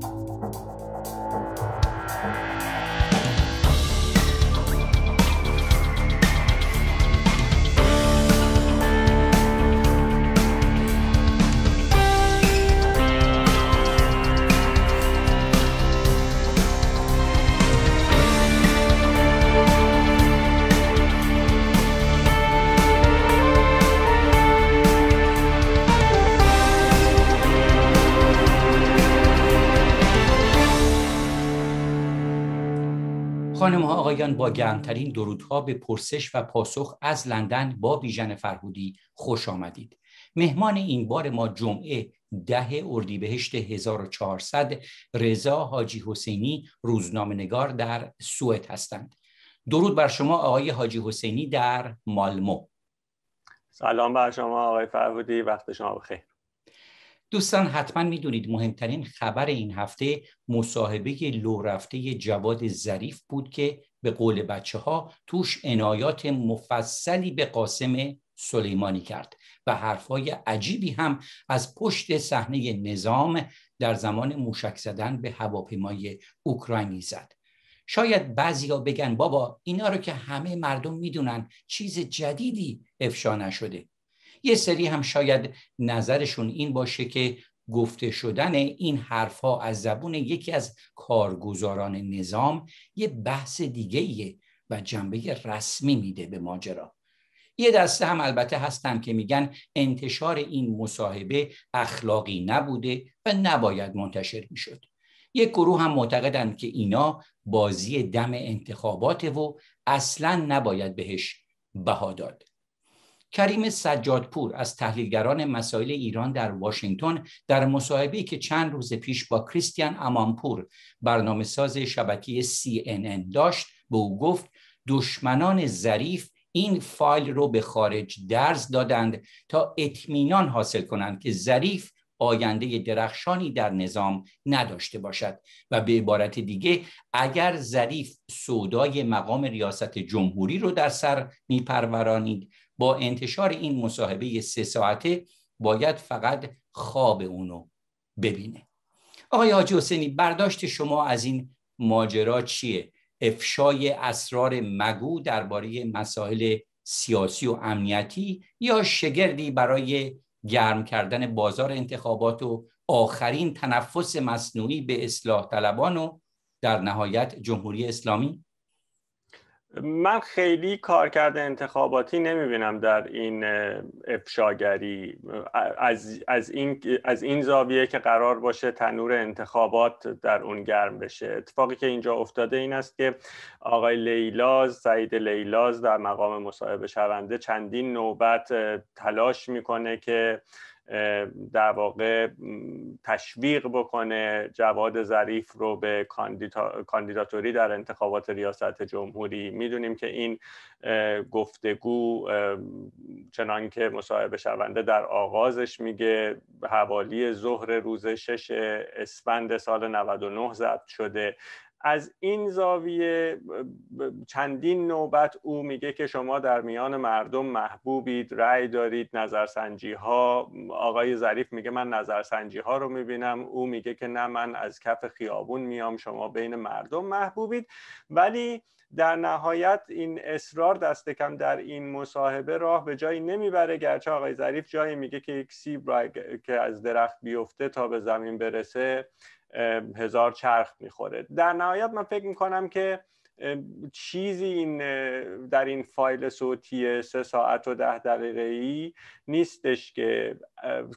Thank you. خانم آقایان با گرمترین درودها به پرسش و پاسخ از لندن با بیژن فرهودی خوش آمدید مهمان این بار ما جمعه ده اردیبهشت 1400 رضا حاجی حسینی نگار در سوئد هستند درود بر شما آقای حاجی حسینی در مالمو سلام بر شما آقای فرهودی وقت شما بخیر دوستان حتما میدونید مهمترین خبر این هفته مصاحبه لو رفته جواد ظریف بود که به قول بچه ها توش عنایات مفصلی به قاسم سلیمانی کرد و حرفای عجیبی هم از پشت صحنه نظام در زمان موشک زدن به هواپیمای اوکراینی زد شاید بعضیا بگن بابا اینا رو که همه مردم میدونن چیز جدیدی افشا نشده یه سری هم شاید نظرشون این باشه که گفته شدن این حرفها از زبون یکی از کارگزاران نظام یه بحث دیگه و جنبه رسمی میده به ماجرا یه دسته هم البته هستن که میگن انتشار این مصاحبه اخلاقی نبوده و نباید منتشر میشد یک گروه هم معتقدند که اینا بازی دم انتخابات و اصلا نباید بهش بها داد کریم سجادپور از تحلیلگران مسائل ایران در واشنگتن در مصاحبه‌ای که چند روز پیش با کریستیان امانپور برنامه ساز شبکه CNN داشت به او گفت دشمنان ظریف این فایل رو به خارج درز دادند تا اطمینان حاصل کنند که ظریف آینده درخشانی در نظام نداشته باشد و به عبارت دیگه اگر ظریف سودای مقام ریاست جمهوری رو در سر میپرورانید با انتشار این مصاحبه سه ساعته باید فقط خواب اونو ببینه آقای حاجی حسینی برداشت شما از این ماجرا چیه افشای اسرار مگو درباره مسائل سیاسی و امنیتی یا شگردی برای گرم کردن بازار انتخابات و آخرین تنفس مصنوعی به اصلاح طلبان و در نهایت جمهوری اسلامی من خیلی کارکرد انتخاباتی نمیبینم در این افشاگری از, از, این, از این زاویه که قرار باشه تنور انتخابات در اون گرم بشه اتفاقی که اینجا افتاده این است که آقای لیلاز سعید لیلاز در مقام مصاحبه شونده چندین نوبت تلاش میکنه که در واقع تشویق بکنه جواد ظریف رو به کاندیداتوری در انتخابات ریاست جمهوری میدونیم که این گفتگو چنان که مصاحبه شونده در آغازش میگه حوالی ظهر روز شش اسفند سال 99 ضبط شده از این زاویه چندین نوبت او میگه که شما در میان مردم محبوبید رأی دارید نظرسنجی ها آقای ظریف میگه من نظرسنجی ها رو میبینم او میگه که نه من از کف خیابون میام شما بین مردم محبوبید ولی در نهایت این اصرار دست کم در این مصاحبه راه به جایی نمیبره گرچه آقای ظریف جایی میگه که یک سیب که از درخت بیفته تا به زمین برسه هزار چرخ میخوره در نهایت من فکر میکنم که چیزی این در این فایل صوتی سه ساعت و ده دقیقه ای نیستش که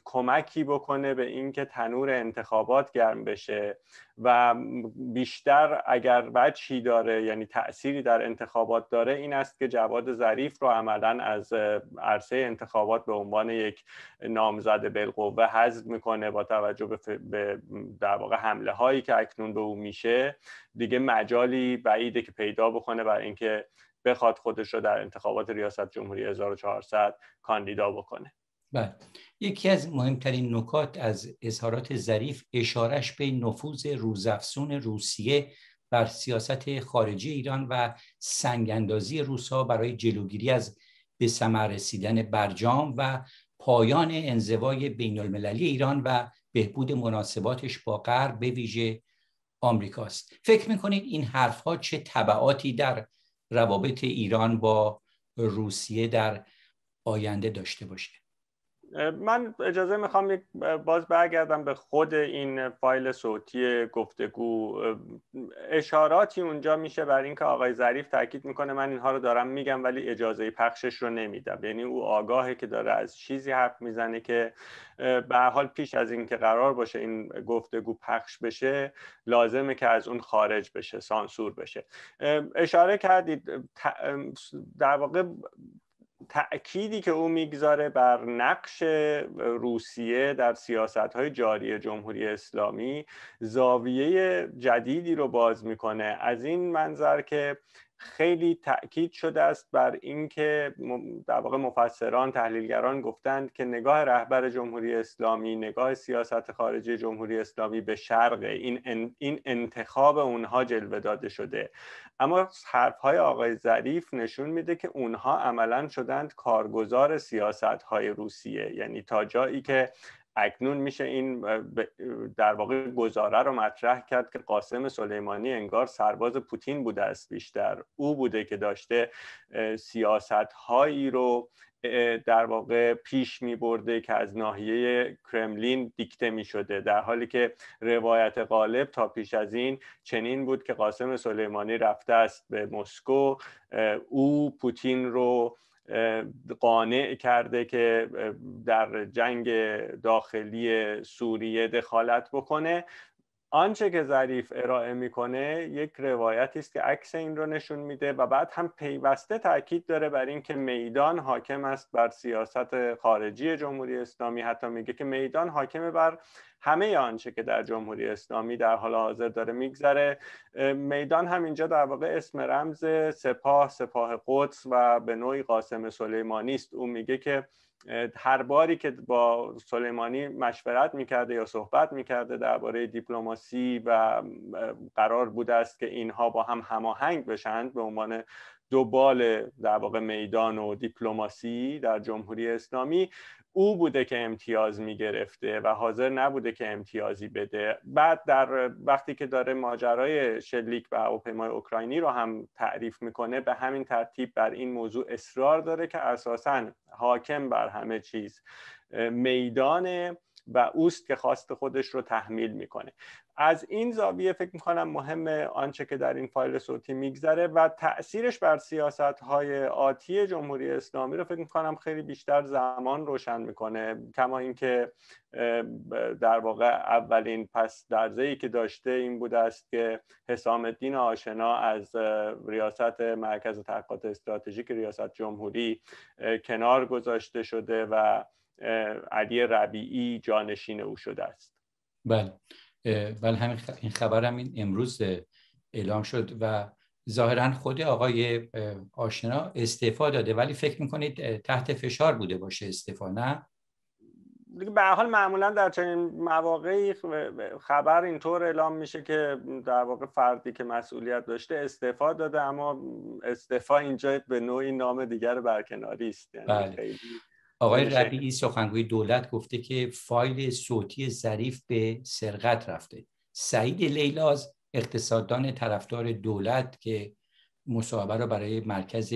کمکی بکنه به اینکه تنور انتخابات گرم بشه و بیشتر اگر وجهی داره یعنی تأثیری در انتخابات داره این است که جواد ظریف رو عملا از عرصه انتخابات به عنوان یک نامزد بالقوه حذف میکنه با توجه به در واقع حمله هایی که اکنون به او میشه دیگه مجالی بعیده که پیدا بکنه برای اینکه بخواد خودش رو در انتخابات ریاست جمهوری 1400 کاندیدا بکنه بله یکی از مهمترین نکات از اظهارات ظریف اشارش به نفوذ روزافزون روسیه بر سیاست خارجی ایران و اندازی روسا برای جلوگیری از به ثمر رسیدن برجام و پایان انزوای بین المللی ایران و بهبود مناسباتش با غرب به ویژه آمریکاست فکر میکنید این حرفها چه طبعاتی در روابط ایران با روسیه در آینده داشته باشه من اجازه میخوام باز برگردم به خود این فایل صوتی گفتگو اشاراتی اونجا میشه بر اینکه آقای ظریف تاکید میکنه من اینها رو دارم میگم ولی اجازه پخشش رو نمیدم یعنی او آگاهه که داره از چیزی حرف میزنه که به حال پیش از اینکه قرار باشه این گفتگو پخش بشه لازمه که از اون خارج بشه سانسور بشه اشاره کردید در واقع تأکیدی که او میگذاره بر نقش روسیه در سیاست های جاری جمهوری اسلامی زاویه جدیدی رو باز میکنه از این منظر که خیلی تاکید شده است بر اینکه در واقع مفسران تحلیلگران گفتند که نگاه رهبر جمهوری اسلامی نگاه سیاست خارجی جمهوری اسلامی به شرق این این انتخاب اونها جلوه داده شده اما حرف های آقای ظریف نشون میده که اونها عملا شدند کارگزار سیاست های روسیه یعنی تا جایی که اکنون میشه این در واقع گزاره رو مطرح کرد که قاسم سلیمانی انگار سرباز پوتین بوده است بیشتر او بوده که داشته سیاست هایی رو در واقع پیش می برده که از ناحیه کرملین دیکته می شده در حالی که روایت غالب تا پیش از این چنین بود که قاسم سلیمانی رفته است به مسکو او پوتین رو قانع کرده که در جنگ داخلی سوریه دخالت بکنه آنچه که ظریف ارائه میکنه یک روایتی است که عکس این رو نشون میده و بعد هم پیوسته تاکید داره بر اینکه میدان حاکم است بر سیاست خارجی جمهوری اسلامی حتی میگه که میدان حاکم بر همه آنچه که در جمهوری اسلامی در حال حاضر داره میگذره میدان هم اینجا در واقع اسم رمز سپاه سپاه قدس و به نوعی قاسم سلیمانی است او میگه که هر باری که با سلیمانی مشورت میکرده یا صحبت میکرده درباره دیپلماسی و قرار بوده است که اینها با هم هماهنگ بشند به عنوان دو بال در واقع میدان و دیپلماسی در جمهوری اسلامی او بوده که امتیاز میگرفته و حاضر نبوده که امتیازی بده بعد در وقتی که داره ماجرای شلیک و اوپیمای اوکراینی رو هم تعریف میکنه به همین ترتیب بر این موضوع اصرار داره که اساسا حاکم بر همه چیز میدانه و اوست که خواست خودش رو تحمیل میکنه از این زاویه فکر میکنم مهم آنچه که در این فایل صوتی میگذره و تاثیرش بر سیاست های آتی جمهوری اسلامی رو فکر میکنم خیلی بیشتر زمان روشن میکنه کما اینکه در واقع اولین پس درزه ای که داشته این بوده است که حسام الدین آشنا از ریاست مرکز تحقیقات استراتژیک ریاست جمهوری کنار گذاشته شده و علی ربیعی جانشین او شده است بله بله همین این خبر هم این امروز اعلام شد و ظاهرا خود آقای آشنا استعفا داده ولی فکر میکنید تحت فشار بوده باشه استعفا نه به حال معمولا در چنین مواقعی خبر اینطور اعلام میشه که در واقع فردی که مسئولیت داشته استعفا داده اما استعفا اینجا به نوعی نام دیگر برکناری است یعنی بله. آقای ربیعی سخنگوی دولت گفته که فایل صوتی ظریف به سرقت رفته سعید لیلاز اقتصاددان طرفدار دولت که مصاحبه را برای مرکز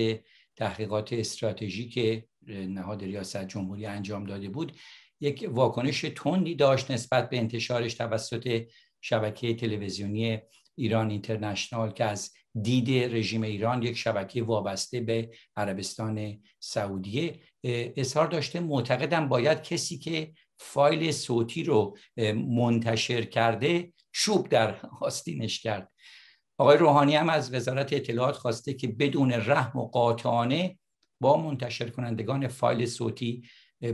تحقیقات استراتژیک نهاد ریاست جمهوری انجام داده بود یک واکنش تندی داشت نسبت به انتشارش توسط شبکه تلویزیونی ایران اینترنشنال که از دید رژیم ایران یک شبکه وابسته به عربستان سعودیه اظهار داشته معتقدم باید کسی که فایل صوتی رو منتشر کرده چوب در آستینش کرد آقای روحانی هم از وزارت اطلاعات خواسته که بدون رحم و قاطعانه با منتشر کنندگان فایل صوتی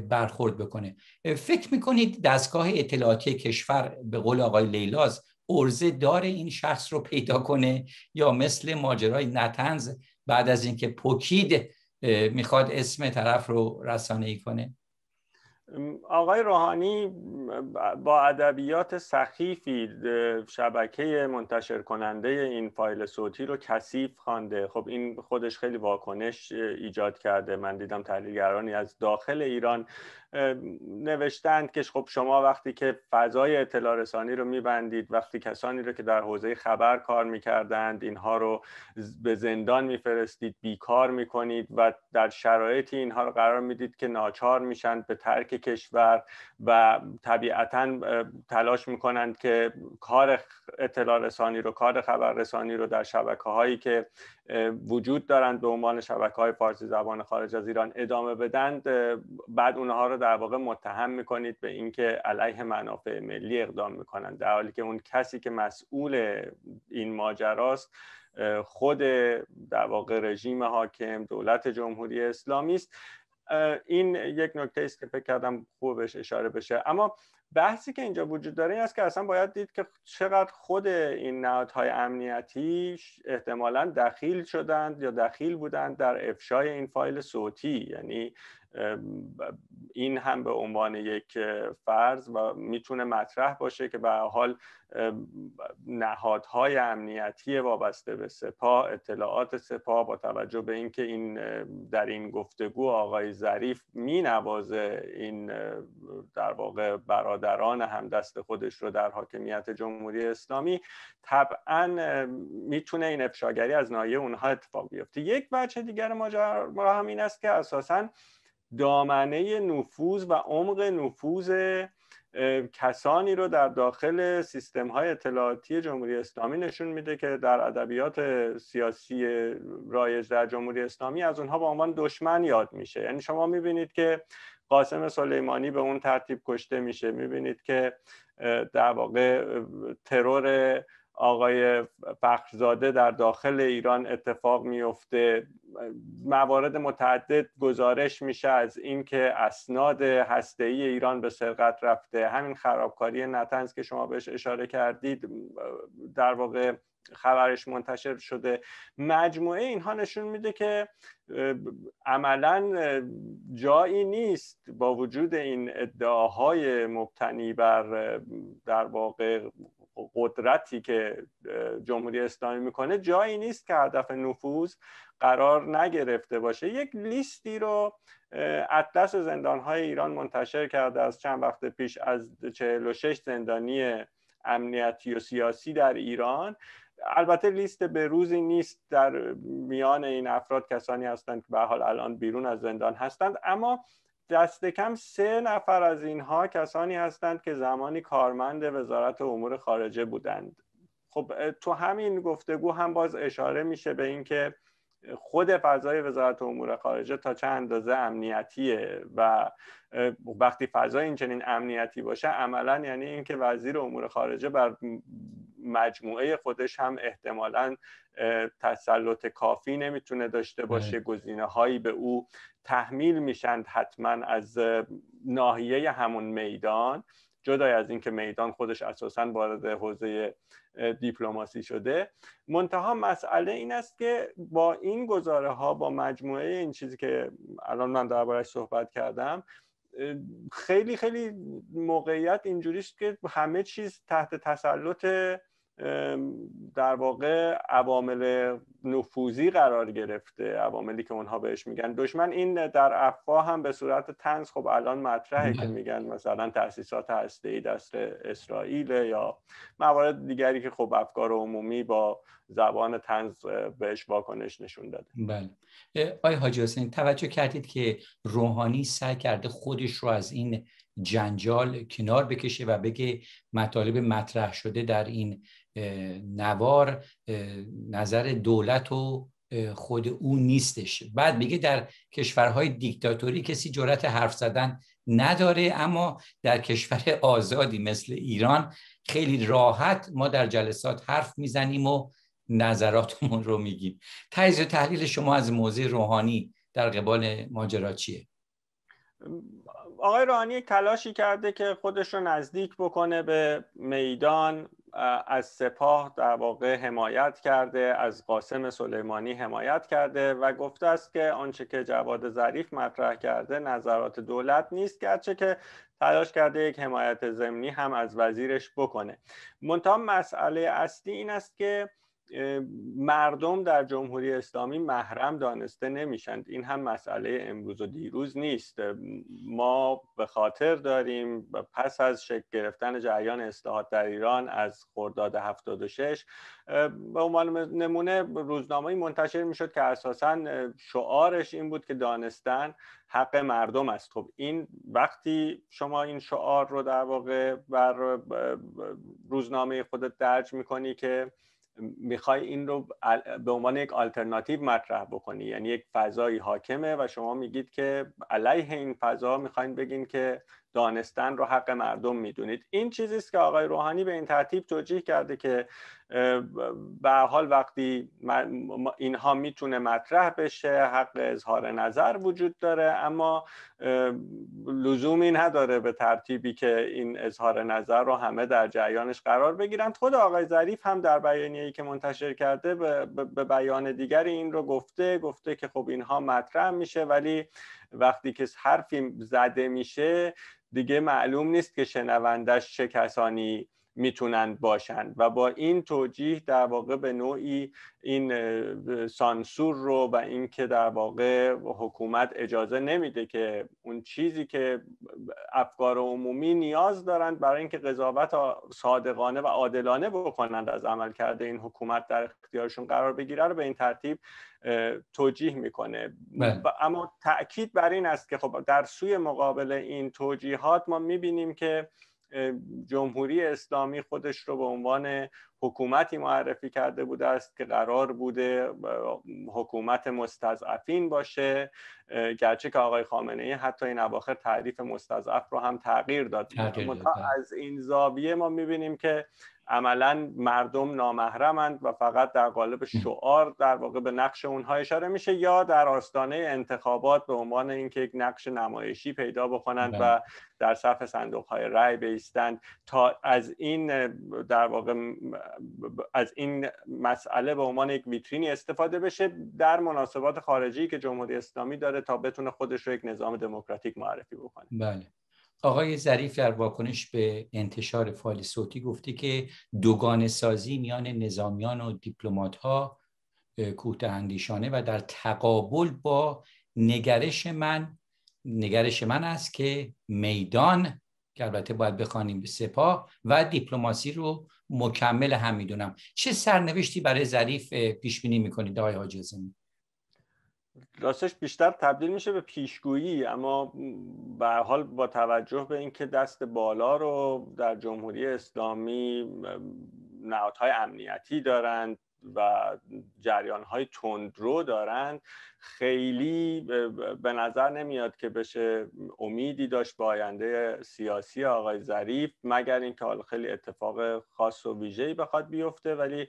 برخورد بکنه فکر میکنید دستگاه اطلاعاتی کشور به قول آقای لیلاز ارزه داره این شخص رو پیدا کنه یا مثل ماجرای نتنز بعد از اینکه پوکید میخواد اسم طرف رو رسانه ای کنه آقای روحانی با ادبیات سخیفی شبکه منتشر کننده این فایل صوتی رو کثیف خوانده خب این خودش خیلی واکنش ایجاد کرده من دیدم تحلیلگرانی از داخل ایران نوشتند که خب شما وقتی که فضای اطلاع رسانی رو میبندید وقتی کسانی رو که در حوزه خبر کار میکردند اینها رو به زندان میفرستید بیکار میکنید و در شرایطی اینها رو قرار میدید که ناچار میشند به ترک کشور و طبیعتا تلاش میکنند که کار اطلاع رسانی رو کار خبر رسانی رو در شبکه هایی که وجود دارند به عنوان شبکه های فارسی زبان خارج از ایران ادامه بدند بعد اونها رو در واقع متهم میکنید به اینکه علیه منافع ملی اقدام میکنند در حالی که اون کسی که مسئول این ماجراست خود در واقع رژیم حاکم دولت جمهوری اسلامی است این یک نکته است که فکر کردم خوب بهش اشاره بشه اما بحثی که اینجا وجود داره این است که اصلا باید دید که چقدر خود این نهادهای امنیتی احتمالا دخیل شدند یا دخیل بودند در افشای این فایل صوتی یعنی این هم به عنوان یک فرض و میتونه مطرح باشه که به حال نهادهای امنیتی وابسته به سپاه اطلاعات سپاه با توجه به اینکه این در این گفتگو آقای ظریف مینوازه این در واقع برادران هم دست خودش رو در حاکمیت جمهوری اسلامی طبعا میتونه این افشاگری از نایه اونها اتفاق بیفته یک بچه دیگر ماجرا هم این است که اساسا دامنه نفوذ و عمق نفوذ کسانی رو در داخل سیستم های اطلاعاتی جمهوری اسلامی نشون میده که در ادبیات سیاسی رایج در جمهوری اسلامی از اونها به عنوان دشمن یاد میشه یعنی شما میبینید که قاسم سلیمانی به اون ترتیب کشته میشه میبینید که در واقع ترور آقای فخرزاده در داخل ایران اتفاق میفته موارد متعدد گزارش میشه از اینکه اسناد هسته ای ایران به سرقت رفته همین خرابکاری نتنز که شما بهش اشاره کردید در واقع خبرش منتشر شده مجموعه اینها نشون میده که عملا جایی نیست با وجود این ادعاهای مبتنی بر در واقع قدرتی که جمهوری اسلامی میکنه جایی نیست که هدف نفوذ قرار نگرفته باشه یک لیستی رو اطلس زندانهای ایران منتشر کرده از چند وقت پیش از 46 زندانی امنیتی و سیاسی در ایران البته لیست به روزی نیست در میان این افراد کسانی هستند که به حال الان بیرون از زندان هستند اما دست کم سه نفر از اینها کسانی هستند که زمانی کارمند وزارت امور خارجه بودند خب تو همین گفتگو هم باز اشاره میشه به اینکه خود فضای وزارت امور خارجه تا چه اندازه امنیتیه و وقتی فضای این چنین امنیتی باشه عملا یعنی اینکه وزیر امور خارجه بر مجموعه خودش هم احتمالا تسلط کافی نمیتونه داشته باشه گزینه هایی به او تحمیل میشند حتما از ناحیه همون میدان جدای از اینکه میدان خودش اساسا وارد حوزه دیپلماسی شده منتها مسئله این است که با این گزاره ها با مجموعه این چیزی که الان من دربارش صحبت کردم خیلی خیلی موقعیت است که همه چیز تحت تسلط در واقع عوامل نفوذی قرار گرفته عواملی که اونها بهش میگن دشمن این در افواه هم به صورت تنز خب الان مطرحه که بله. میگن مثلا تاسیسات ای دست اسرائیل یا موارد دیگری که خب افکار عمومی با زبان تنز بهش واکنش نشون داده بله آی حاجی حسین توجه کردید که روحانی سعی کرده خودش رو از این جنجال کنار بکشه و بگه مطالب مطرح شده در این نوار نظر دولت و خود او نیستش بعد میگه در کشورهای دیکتاتوری کسی جرأت حرف زدن نداره اما در کشور آزادی مثل ایران خیلی راحت ما در جلسات حرف میزنیم و نظراتمون رو میگیم تجزیه تحلیل شما از موضع روحانی در قبال ماجرا چیه آقای روحانی تلاشی کرده که خودش رو نزدیک بکنه به میدان از سپاه در واقع حمایت کرده از قاسم سلیمانی حمایت کرده و گفته است که آنچه که جواد ظریف مطرح کرده نظرات دولت نیست گرچه که تلاش کرده یک حمایت زمینی هم از وزیرش بکنه منتها مسئله اصلی این است که مردم در جمهوری اسلامی محرم دانسته نمیشند این هم مسئله امروز و دیروز نیست ما به خاطر داریم پس از شکل گرفتن جریان اصلاحات در ایران از خرداد 76 به عنوان نمونه روزنامه‌ای منتشر میشد که اساسا شعارش این بود که دانستن حق مردم است خب این وقتی شما این شعار رو در واقع بر روزنامه خودت درج میکنی که میخوای این رو به عنوان یک آلترناتیو مطرح بکنی یعنی یک فضایی حاکمه و شما میگید که علیه این فضا میخواین بگین که دانستن رو حق مردم میدونید این چیزی است که آقای روحانی به این ترتیب توجیه کرده که به حال وقتی اینها میتونه مطرح بشه حق اظهار نظر وجود داره اما لزومی نداره به ترتیبی که این اظهار نظر رو همه در جریانش قرار بگیرند خود آقای ظریف هم در بیانیه‌ای که منتشر کرده به بیان دیگری این رو گفته گفته که خب اینها مطرح میشه ولی وقتی که حرفی زده میشه دیگه معلوم نیست که شنوندش چه کسانی میتونند باشند و با این توجیه در واقع به نوعی این سانسور رو و اینکه در واقع حکومت اجازه نمیده که اون چیزی که افکار عمومی نیاز دارند برای اینکه قضاوت صادقانه و عادلانه بکنند از عمل کرده این حکومت در اختیارشون قرار بگیره رو به این ترتیب توجیه میکنه بله. اما تاکید بر این است که خب در سوی مقابل این توجیهات ما میبینیم که جمهوری اسلامی خودش رو به عنوان حکومتی معرفی کرده بوده است که قرار بوده حکومت مستضعفین باشه گرچه که آقای خامنه ای حتی این اواخر تعریف مستضعف رو هم تغییر داد بله. از این زاویه ما میبینیم که عملا مردم نامحرمند و فقط در قالب شعار در واقع به نقش اونها اشاره میشه یا در آستانه انتخابات به عنوان اینکه یک نقش نمایشی پیدا بکنند و بله. در صف صندوق های رای بیستند تا از این در واقع از این مسئله به عنوان یک ویترینی استفاده بشه در مناسبات خارجی که جمهوری اسلامی داره تا بتونه خودش رو یک نظام دموکراتیک معرفی بکنه بله آقای ظریف در واکنش به انتشار فایل صوتی گفته که دوگان سازی میان نظامیان و دیپلومات ها کوته اندیشانه و در تقابل با نگرش من نگرش من است که میدان که البته باید بخوانیم سپاه و دیپلماسی رو مکمل هم میدونم چه سرنوشتی برای ظریف پیش بینی میکنید آقای حاجی راستش بیشتر تبدیل میشه به پیشگویی اما به حال با توجه به اینکه دست بالا رو در جمهوری اسلامی نهادهای امنیتی دارند و جریان های تندرو دارند خیلی به نظر نمیاد که بشه امیدی داشت به آینده سیاسی آقای ظریف مگر اینکه حالا خیلی اتفاق خاص و ای بخواد بیفته ولی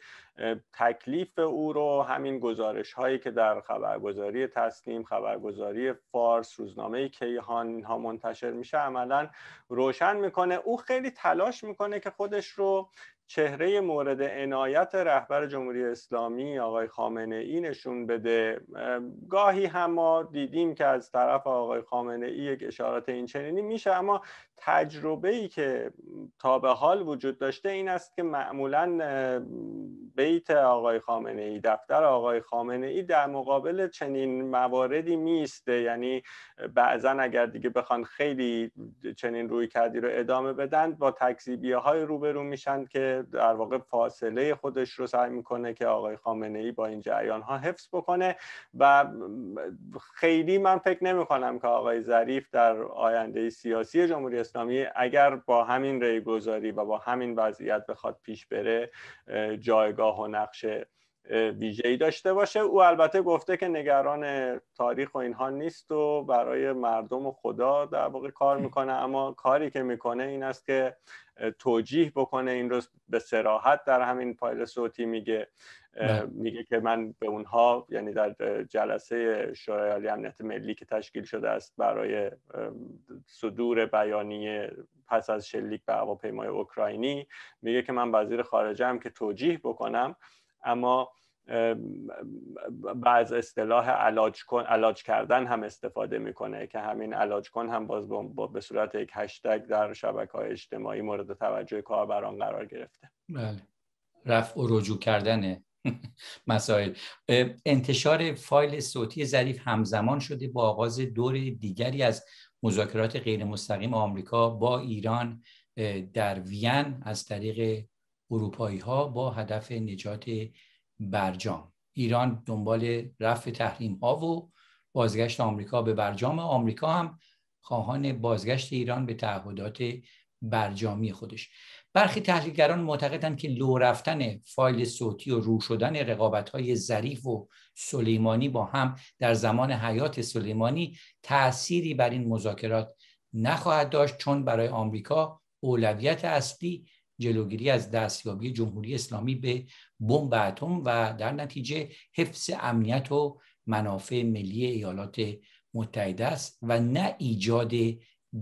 تکلیف او رو همین گزارش هایی که در خبرگزاری تسلیم خبرگزاری فارس روزنامه کیهان اینها منتشر میشه عملا روشن میکنه او خیلی تلاش میکنه که خودش رو چهره مورد عنایت رهبر جمهوری اسلامی آقای خامنه ای نشون بده گاهی هم ما دیدیم که از طرف آقای خامنه ای یک اشارات این چنینی میشه اما تجربه ای که تا به حال وجود داشته این است که معمولا بیت آقای خامنه ای دفتر آقای خامنه ای در مقابل چنین مواردی میسته یعنی بعضا اگر دیگه بخوان خیلی چنین روی کردی رو ادامه بدن با تکذیبیه های روبرو میشن که در واقع فاصله خودش رو سعی میکنه که آقای خامنه ای با این جریان ها حفظ بکنه و خیلی من فکر نمیکنم که آقای ظریف در آینده سیاسی جمهوری اسلامی اگر با همین ریگذاری و با همین وضعیت بخواد پیش بره جایگاه و نقشه ای داشته باشه او البته گفته که نگران تاریخ و اینها نیست و برای مردم و خدا در واقع کار میکنه اما کاری که میکنه این است که توجیه بکنه این روز به سراحت در همین پایل صوتی میگه بله. میگه که من به اونها یعنی در جلسه شورای عالی امنیت ملی که تشکیل شده است برای صدور بیانیه پس از شلیک به هواپیمای اوکراینی میگه که من وزیر خارجه هم که توجیه بکنم اما بعض اصطلاح علاج کردن هم استفاده میکنه که همین علاج کن هم باز به صورت یک هشتگ در شبکه های اجتماعی مورد توجه کاربران قرار گرفته بله رفع و رجوع کردن مسائل انتشار فایل صوتی ظریف همزمان شده با آغاز دور دیگری از مذاکرات غیر مستقیم آمریکا با ایران در وین از طریق اروپایی ها با هدف نجات برجام ایران دنبال رفع تحریم ها و بازگشت آمریکا به برجام آمریکا هم خواهان بازگشت ایران به تعهدات برجامی خودش برخی تحلیلگران معتقدند که لو رفتن فایل صوتی و رو شدن رقابت های ظریف و سلیمانی با هم در زمان حیات سلیمانی تأثیری بر این مذاکرات نخواهد داشت چون برای آمریکا اولویت اصلی جلوگیری از دستیابی جمهوری اسلامی به بمب اتم و در نتیجه حفظ امنیت و منافع ملی ایالات متحده است و نه ایجاد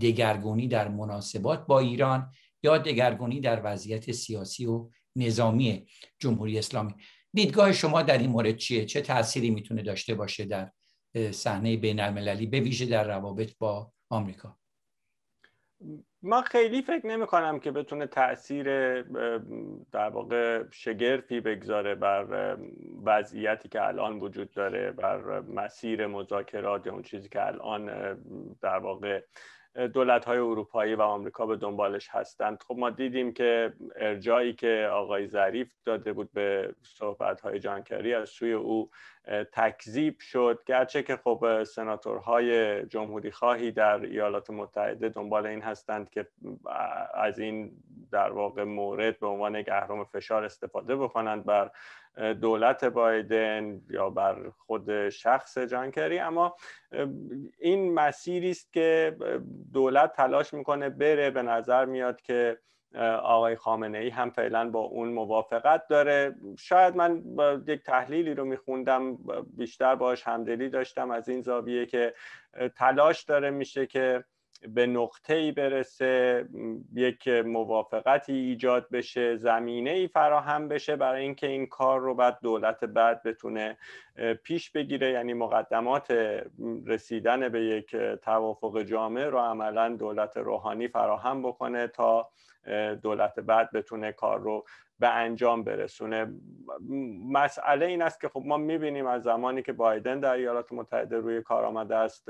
دگرگونی در مناسبات با ایران یا دگرگونی در وضعیت سیاسی و نظامی جمهوری اسلامی دیدگاه شما در این مورد چیه چه تأثیری میتونه داشته باشه در صحنه بین به ویژه در روابط با آمریکا ما خیلی فکر نمی کنم که بتونه تاثیر در واقع شگرفی بگذاره بر وضعیتی که الان وجود داره بر مسیر مذاکرات یا اون چیزی که الان در واقع دولت های اروپایی و آمریکا به دنبالش هستند خب ما دیدیم که ارجایی که آقای ظریف داده بود به صحبت های جانکری از سوی او تکذیب شد گرچه که خب سناتورهای جمهوری خواهی در ایالات متحده دنبال این هستند که از این در واقع مورد به عنوان یک اهرم فشار استفاده بکنند بر دولت بایدن یا بر خود شخص جانکری اما این مسیری است که دولت تلاش میکنه بره به نظر میاد که آقای خامنه ای هم فعلا با اون موافقت داره شاید من یک تحلیلی رو میخوندم بیشتر باش همدلی داشتم از این زاویه که تلاش داره میشه که به نقطه‌ای برسه یک موافقتی ایجاد بشه زمینه ای فراهم بشه برای اینکه این کار رو بعد دولت بعد بتونه پیش بگیره یعنی مقدمات رسیدن به یک توافق جامع رو عملا دولت روحانی فراهم بکنه تا دولت بعد بتونه کار رو به انجام برسونه مسئله این است که خب ما میبینیم از زمانی که بایدن در ایالات متحده روی کار آمده است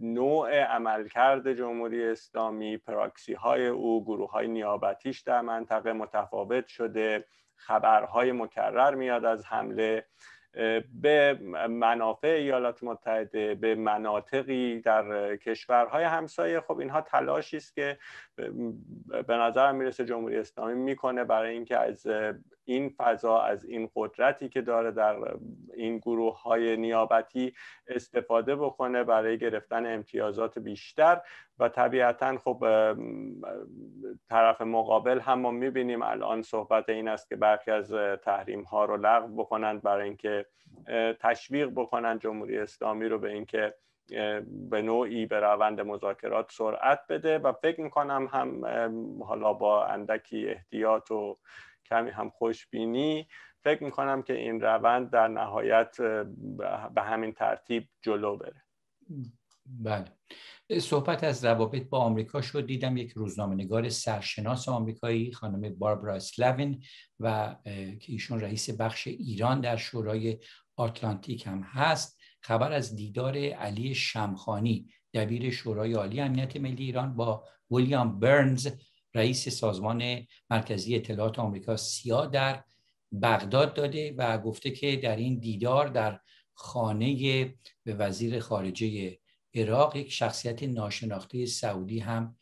نوع عملکرد جمهوری اسلامی پراکسی های او گروه های نیابتیش در منطقه متفاوت شده خبرهای مکرر میاد از حمله به منافع ایالات متحده به مناطقی در کشورهای همسایه خب اینها تلاشی است که به نظر میرسه جمهوری اسلامی میکنه برای اینکه از این فضا از این قدرتی که داره در این گروه های نیابتی استفاده بکنه برای گرفتن امتیازات بیشتر و طبیعتا خب طرف مقابل هم ما میبینیم الان صحبت این است که برخی از تحریم ها رو لغو بکنند برای اینکه تشویق بکنند جمهوری اسلامی رو به اینکه به نوعی به روند مذاکرات سرعت بده و فکر میکنم هم حالا با اندکی احتیاط و کمی هم خوشبینی فکر میکنم که این روند در نهایت به همین ترتیب جلو بره بله صحبت از روابط با آمریکا شد دیدم یک نگار سرشناس آمریکایی خانم باربرا سلاوین و که ایشون رئیس بخش ایران در شورای آتلانتیک هم هست خبر از دیدار علی شمخانی دبیر شورای عالی امنیت ملی ایران با ویلیام برنز رئیس سازمان مرکزی اطلاعات آمریکا سیا در بغداد داده و گفته که در این دیدار در خانه به وزیر خارجه عراق یک شخصیت ناشناخته سعودی هم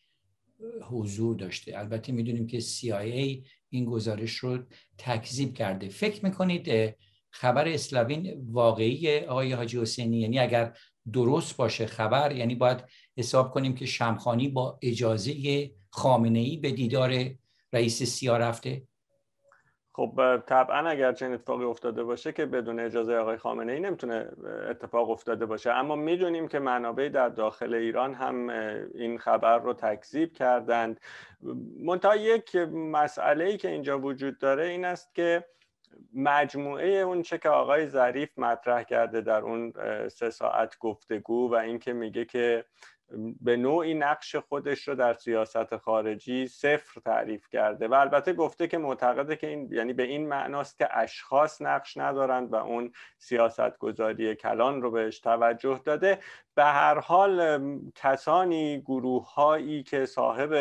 حضور داشته البته میدونیم که CIA این گزارش رو تکذیب کرده فکر میکنید خبر اسلاوین واقعی آقای حاجی حسینی یعنی اگر درست باشه خبر یعنی باید حساب کنیم که شمخانی با اجازه خامنه ای به دیدار رئیس سیا رفته خب طبعا اگر چنین اتفاقی افتاده باشه که بدون اجازه آقای خامنه ای نمیتونه اتفاق افتاده باشه اما میدونیم که منابع در داخل ایران هم این خبر رو تکذیب کردند منتها یک مسئله ای که اینجا وجود داره این است که مجموعه اون چه که آقای ظریف مطرح کرده در اون سه ساعت گفتگو و اینکه میگه که به نوعی نقش خودش رو در سیاست خارجی صفر تعریف کرده و البته گفته که معتقده که این یعنی به این معناست که اشخاص نقش ندارند و اون سیاست گذاری کلان رو بهش توجه داده به هر حال کسانی گروه هایی که صاحب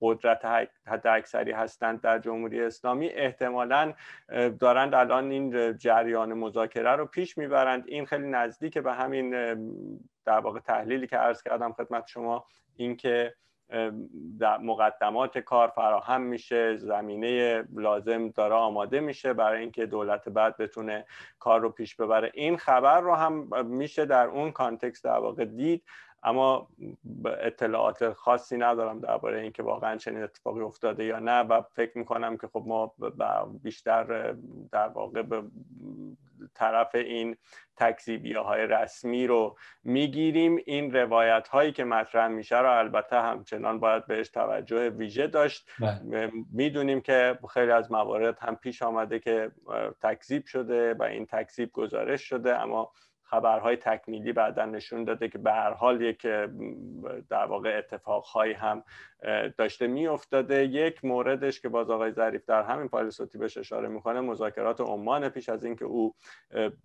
قدرت حد اکثری هستند در جمهوری اسلامی احتمالا دارند الان این جریان مذاکره رو پیش میبرند این خیلی نزدیک به همین در واقع تحلیلی که عرض کردم خدمت شما اینکه در مقدمات کار فراهم میشه زمینه لازم داره آماده میشه برای اینکه دولت بعد بتونه کار رو پیش ببره این خبر رو هم میشه در اون کانتکست در واقع دید اما اطلاعات خاصی ندارم درباره اینکه واقعا چنین اتفاقی افتاده یا نه و فکر میکنم که خب ما بیشتر در واقع به طرف این تکذیبیه های رسمی رو میگیریم این روایت هایی که مطرح میشه رو البته همچنان باید بهش توجه ویژه داشت بله. میدونیم که خیلی از موارد هم پیش آمده که تکذیب شده و این تکذیب گزارش شده اما خبرهای تکمیلی بعدا نشون داده که به هر حال یک در واقع اتفاقهایی هم داشته میافتاده یک موردش که باز آقای ظریف در همین فایل صوتی بهش اشاره میکنه مذاکرات عمان پیش از اینکه او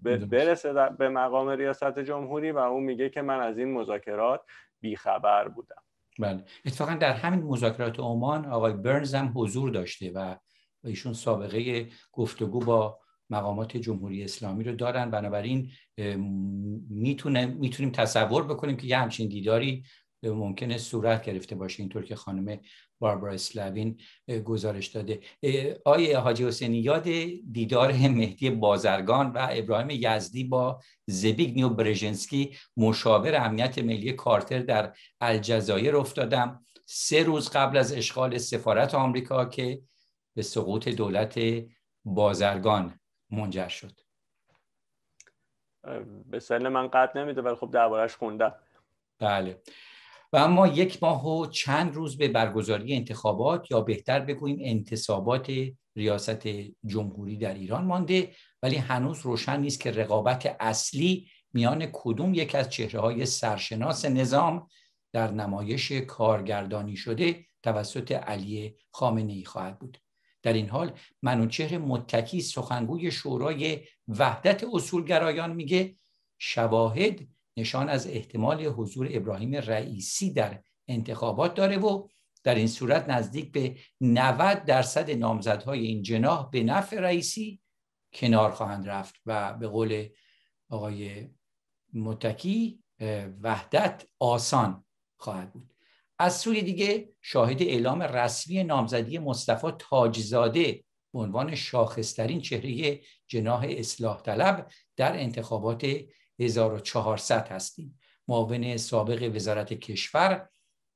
برسه به مقام ریاست جمهوری و او میگه که من از این مذاکرات بیخبر بودم بله اتفاقا در همین مذاکرات عمان آقای برنز هم حضور داشته و ایشون سابقه گفتگو با مقامات جمهوری اسلامی رو دارن بنابراین میتونیم تصور بکنیم که یه همچین دیداری ممکنه صورت گرفته باشه اینطور که خانم باربرا اسلاوین گزارش داده آیا حاجی حسینی یاد دیدار مهدی بازرگان و ابراهیم یزدی با زبیگنیو برژنسکی مشاور امنیت ملی کارتر در الجزایر افتادم سه روز قبل از اشغال سفارت آمریکا که به سقوط دولت بازرگان منجر شد به سن من قطع نمیده ولی خب دربارهش خوندم بله و اما یک ماه و چند روز به برگزاری انتخابات یا بهتر بگوییم انتصابات ریاست جمهوری در ایران مانده ولی هنوز روشن نیست که رقابت اصلی میان کدوم یک از چهره های سرشناس نظام در نمایش کارگردانی شده توسط علی خامنه ای خواهد بود در این حال منوچهر متکی سخنگوی شورای وحدت اصولگرایان میگه شواهد نشان از احتمال حضور ابراهیم رئیسی در انتخابات داره و در این صورت نزدیک به 90 درصد نامزدهای این جناح به نفع رئیسی کنار خواهند رفت و به قول آقای متکی وحدت آسان خواهد بود از سوی دیگه شاهد اعلام رسمی نامزدی مصطفی تاجزاده به عنوان شاخصترین چهره جناح اصلاح طلب در انتخابات 1400 هستیم معاون سابق وزارت کشور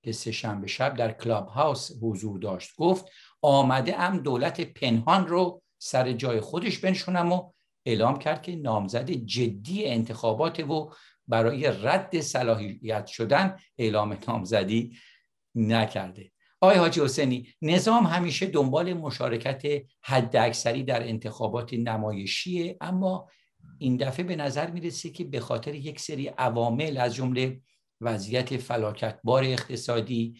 که سه شب در کلاب هاوس حضور داشت گفت آمده ام دولت پنهان رو سر جای خودش بنشونم و اعلام کرد که نامزد جدی انتخابات و برای رد صلاحیت شدن اعلام نامزدی نکرده آقای حاجی حسینی نظام همیشه دنبال مشارکت حداکثری در انتخابات نمایشیه اما این دفعه به نظر میرسه که به خاطر یک سری عوامل از جمله وضعیت فلاکتبار اقتصادی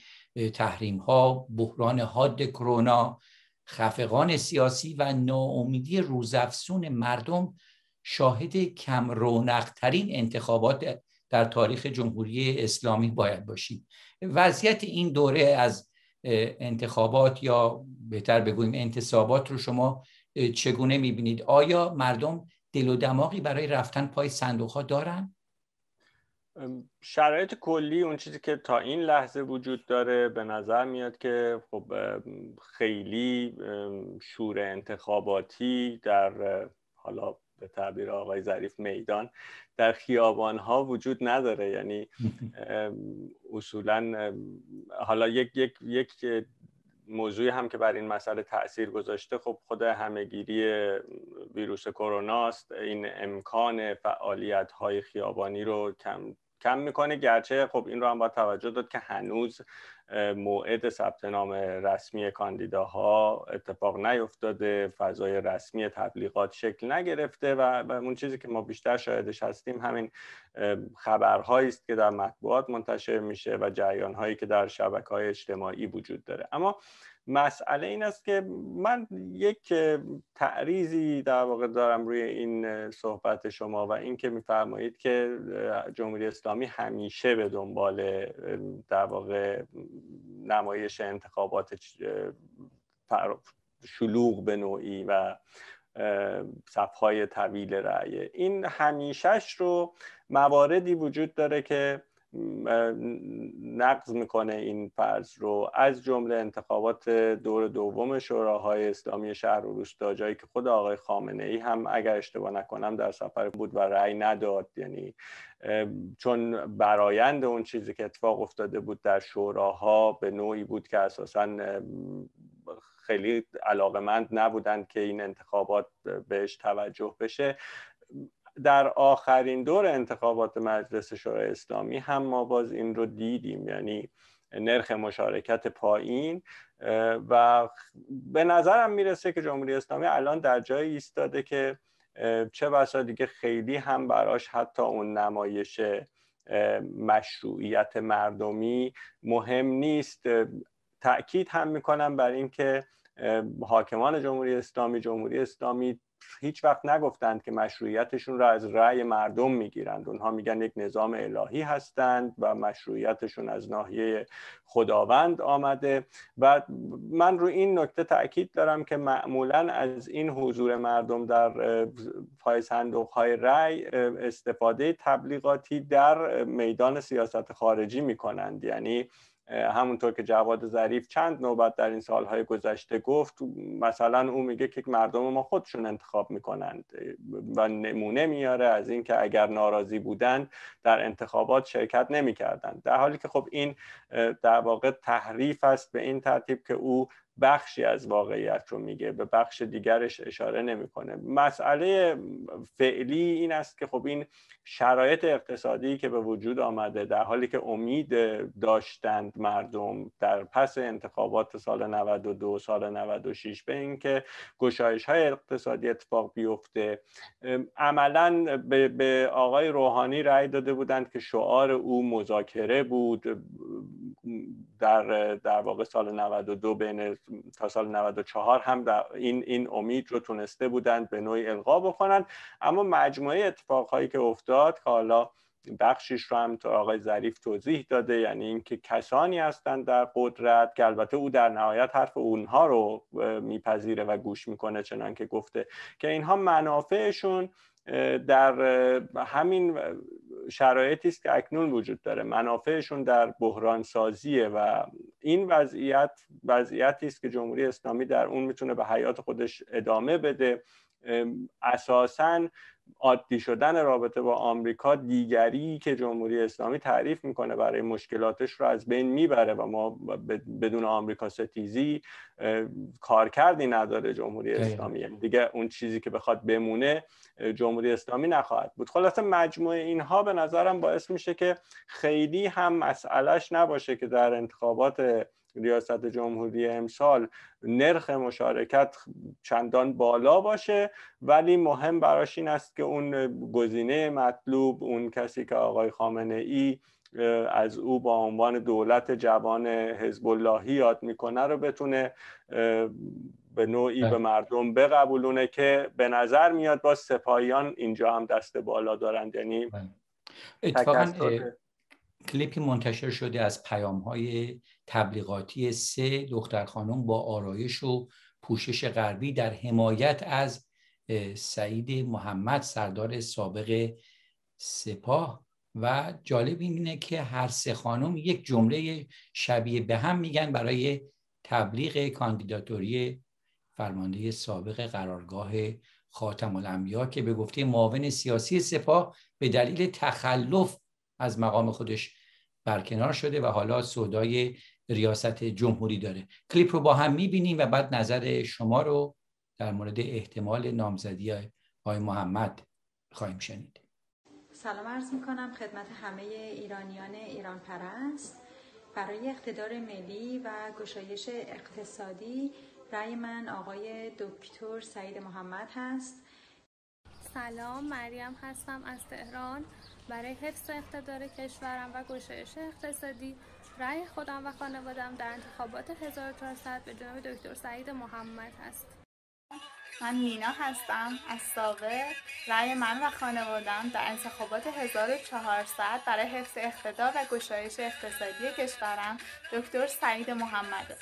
تحریم ها بحران حاد کرونا خفقان سیاسی و ناامیدی روزافزون مردم شاهد کم رونقترین انتخابات در تاریخ جمهوری اسلامی باید باشید وضعیت این دوره از انتخابات یا بهتر بگوییم انتصابات رو شما چگونه میبینید آیا مردم دل و دماغی برای رفتن پای صندوق ها دارن؟ شرایط کلی اون چیزی که تا این لحظه وجود داره به نظر میاد که خب خیلی شور انتخاباتی در حالا به تعبیر آقای ظریف میدان در خیابان ها وجود نداره یعنی اصولا حالا یک یک یک موضوعی هم که بر این مسئله تاثیر گذاشته خب خود همهگیری ویروس کرونا است این امکان فعالیت های خیابانی رو کم کم میکنه گرچه خب این رو هم باید توجه داد که هنوز موعد ثبت نام رسمی کاندیداها اتفاق نیفتاده فضای رسمی تبلیغات شکل نگرفته و اون چیزی که ما بیشتر شاهدش هستیم همین خبرهایی است که در مطبوعات منتشر میشه و جریانهایی که در شبکه های اجتماعی وجود داره اما مسئله این است که من یک تعریزی در واقع دارم روی این صحبت شما و اینکه میفرمایید که جمهوری اسلامی همیشه به دنبال در واقع نمایش انتخابات شلوغ به نوعی و صفهای طویل رأیه این همیشهش رو مواردی وجود داره که نقض میکنه این فرض رو از جمله انتخابات دور دوم شوراهای اسلامی شهر و روستا جایی که خود آقای خامنه ای هم اگر اشتباه نکنم در سفر بود و رأی نداد یعنی چون برایند اون چیزی که اتفاق افتاده بود در شوراها به نوعی بود که اساسا خیلی علاقمند نبودند که این انتخابات بهش توجه بشه در آخرین دور انتخابات مجلس شورای اسلامی هم ما باز این رو دیدیم یعنی نرخ مشارکت پایین و به نظرم میرسه که جمهوری اسلامی الان در جایی ایستاده که چه بسا دیگه خیلی هم براش حتی اون نمایش مشروعیت مردمی مهم نیست تاکید هم میکنم بر اینکه حاکمان جمهوری اسلامی جمهوری اسلامی هیچ وقت نگفتند که مشروعیتشون را از رأی مردم میگیرند اونها میگن یک نظام الهی هستند و مشروعیتشون از ناحیه خداوند آمده و من رو این نکته تاکید دارم که معمولا از این حضور مردم در پای صندوق های رأی استفاده تبلیغاتی در میدان سیاست خارجی میکنند یعنی همونطور که جواد ظریف چند نوبت در این سالهای گذشته گفت مثلا او میگه که مردم ما خودشون انتخاب میکنند و نمونه میاره از اینکه اگر ناراضی بودند در انتخابات شرکت نمیکردند در حالی که خب این در واقع تحریف است به این ترتیب که او بخشی از واقعیت رو میگه به بخش دیگرش اشاره نمیکنه مسئله فعلی این است که خب این شرایط اقتصادی که به وجود آمده در حالی که امید داشتند مردم در پس انتخابات سال 92 سال 96 به اینکه گشایش های اقتصادی اتفاق بیفته عملا به, به آقای روحانی رأی داده بودند که شعار او مذاکره بود در در واقع سال 92 بین تا سال 94 هم در این این امید رو تونسته بودند به نوعی القا بکنن اما مجموعه اتفاقهایی که افتاد که حالا بخشیش رو هم تا آقای ظریف توضیح داده یعنی اینکه کسانی هستند در قدرت که البته او در نهایت حرف اونها رو میپذیره و گوش میکنه چنان که گفته که اینها منافعشون در همین شرایطی است که اکنون وجود داره منافعشون در بحران سازیه و این وضعیت وضعیتی است که جمهوری اسلامی در اون میتونه به حیات خودش ادامه بده اساسا عادی شدن رابطه با آمریکا دیگری که جمهوری اسلامی تعریف میکنه برای مشکلاتش رو از بین میبره و ما بدون آمریکا ستیزی کارکردی نداره جمهوری اسلامی یعنی دیگه اون چیزی که بخواد بمونه جمهوری اسلامی نخواهد بود خلاصه مجموعه اینها به نظرم باعث میشه که خیلی هم مسئلهش نباشه که در انتخابات ریاست جمهوری امسال نرخ مشارکت چندان بالا باشه ولی مهم براش این است که اون گزینه مطلوب اون کسی که آقای خامنه ای از او با عنوان دولت جوان حزب اللهی یاد میکنه رو بتونه به نوعی به بله. مردم بقبولونه که به نظر میاد با سپاهیان اینجا هم دست بالا دارند یعنی بله. اتفاقا کلیپی منتشر شده از پیام های تبلیغاتی سه دختر خانم با آرایش و پوشش غربی در حمایت از سعید محمد سردار سابق سپاه و جالب اینه که هر سه خانم یک جمله شبیه به هم میگن برای تبلیغ کاندیداتوری فرمانده سابق قرارگاه خاتم الانبیا که به گفته معاون سیاسی سپاه به دلیل تخلف از مقام خودش برکنار شده و حالا سودای ریاست جمهوری داره کلیپ رو با هم میبینیم و بعد نظر شما رو در مورد احتمال نامزدی آقای محمد خواهیم شنید سلام عرض میکنم خدمت همه ایرانیان ایران پرست برای اقتدار ملی و گشایش اقتصادی رأی من آقای دکتر سعید محمد هست سلام مریم هستم از تهران برای حفظ اقتدار کشورم و گشایش اقتصادی رأی خودم و خانوادم در انتخابات 1400 به جناب دکتر سعید محمد هست من مینا هستم از ساقه رأی من و خانوادم در انتخابات 1400 برای حفظ اقتدار و گشایش اقتصادی کشورم دکتر سعید محمد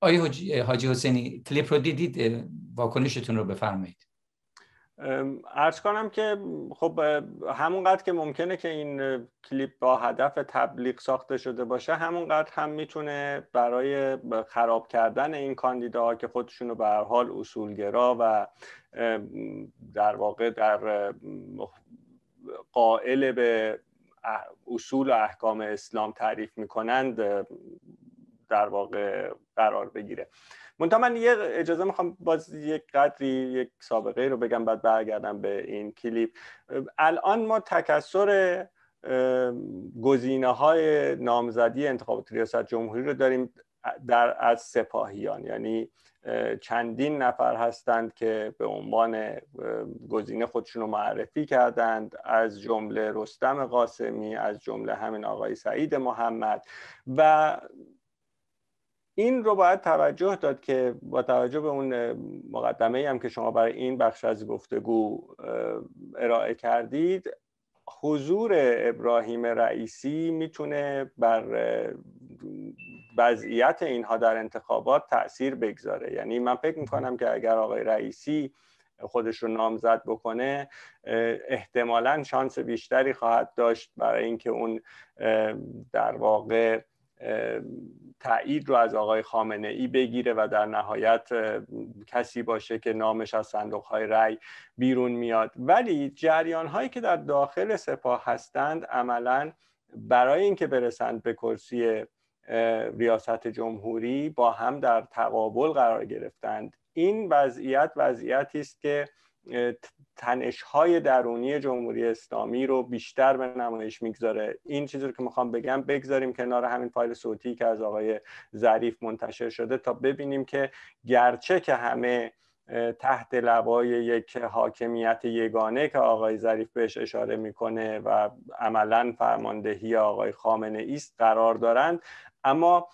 آیا حاجی حسینی کلیپ رو دیدید واکنشتون رو بفرمایید ارز کنم که خب همونقدر که ممکنه که این کلیپ با هدف تبلیغ ساخته شده باشه همونقدر هم میتونه برای خراب کردن این کاندیداها که خودشونو به هر حال اصولگرا و در واقع در قائل به اصول و احکام اسلام تعریف میکنند در واقع قرار بگیره منتها من یه اجازه میخوام باز یک قدری یک سابقه رو بگم بعد برگردم به این کلیپ الان ما تکسر گزینه های نامزدی انتخابات ریاست جمهوری رو داریم در از سپاهیان یعنی چندین نفر هستند که به عنوان گزینه خودشون رو معرفی کردند از جمله رستم قاسمی از جمله همین آقای سعید محمد و این رو باید توجه داد که با توجه به اون مقدمه هم که شما برای این بخش از گفتگو ارائه کردید حضور ابراهیم رئیسی میتونه بر وضعیت اینها در انتخابات تاثیر بگذاره یعنی من فکر میکنم که اگر آقای رئیسی خودش رو نامزد بکنه احتمالا شانس بیشتری خواهد داشت برای اینکه اون در واقع تایید رو از آقای خامنه ای بگیره و در نهایت کسی باشه که نامش از صندوق های رأی بیرون میاد ولی جریان هایی که در داخل سپاه هستند عملا برای اینکه برسند به کرسی ریاست جمهوری با هم در تقابل قرار گرفتند این وضعیت وضعیتی است که تنش درونی جمهوری اسلامی رو بیشتر به نمایش میگذاره این چیزی رو که میخوام بگم بگذاریم کنار همین فایل صوتی که از آقای ظریف منتشر شده تا ببینیم که گرچه که همه تحت لوای یک حاکمیت یگانه که آقای ظریف بهش اشاره میکنه و عملا فرماندهی آقای خامنه ایست قرار دارند اما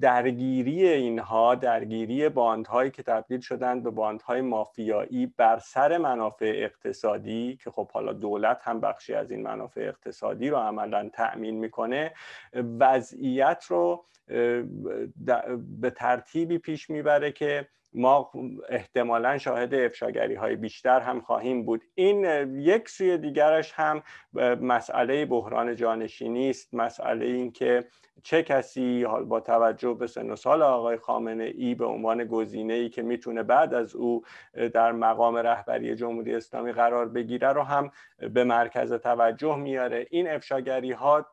درگیری اینها درگیری باندهایی که تبدیل شدند به باندهای مافیایی بر سر منافع اقتصادی که خب حالا دولت هم بخشی از این منافع اقتصادی رو عملا تأمین میکنه وضعیت رو به ترتیبی پیش میبره که ما احتمالا شاهد افشاگری های بیشتر هم خواهیم بود این یک سوی دیگرش هم مسئله بحران جانشینی است مسئله اینکه چه کسی حال با توجه به سن و سال آقای خامنه ای به عنوان گزینه ای که میتونه بعد از او در مقام رهبری جمهوری اسلامی قرار بگیره رو هم به مرکز توجه میاره این افشاگری ها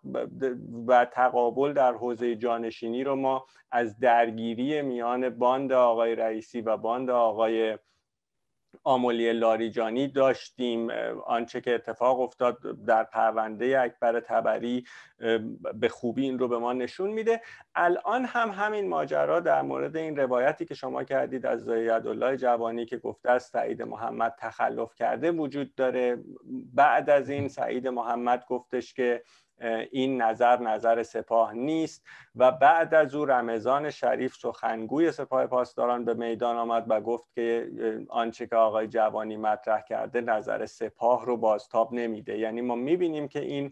و تقابل در حوزه جانشینی رو ما از درگیری میان باند آقای رئیس و باند آقای آمولی لاریجانی داشتیم آنچه که اتفاق افتاد در پرونده اکبر تبری به خوبی این رو به ما نشون میده الان هم همین ماجرا در مورد این روایتی که شما کردید از الله جوانی که گفته است سعید محمد تخلف کرده وجود داره بعد از این سعید محمد گفتش که این نظر نظر سپاه نیست و بعد از او رمضان شریف سخنگوی سپاه پاسداران به میدان آمد و گفت که آنچه که آقای جوانی مطرح کرده نظر سپاه رو بازتاب نمیده یعنی ما میبینیم که این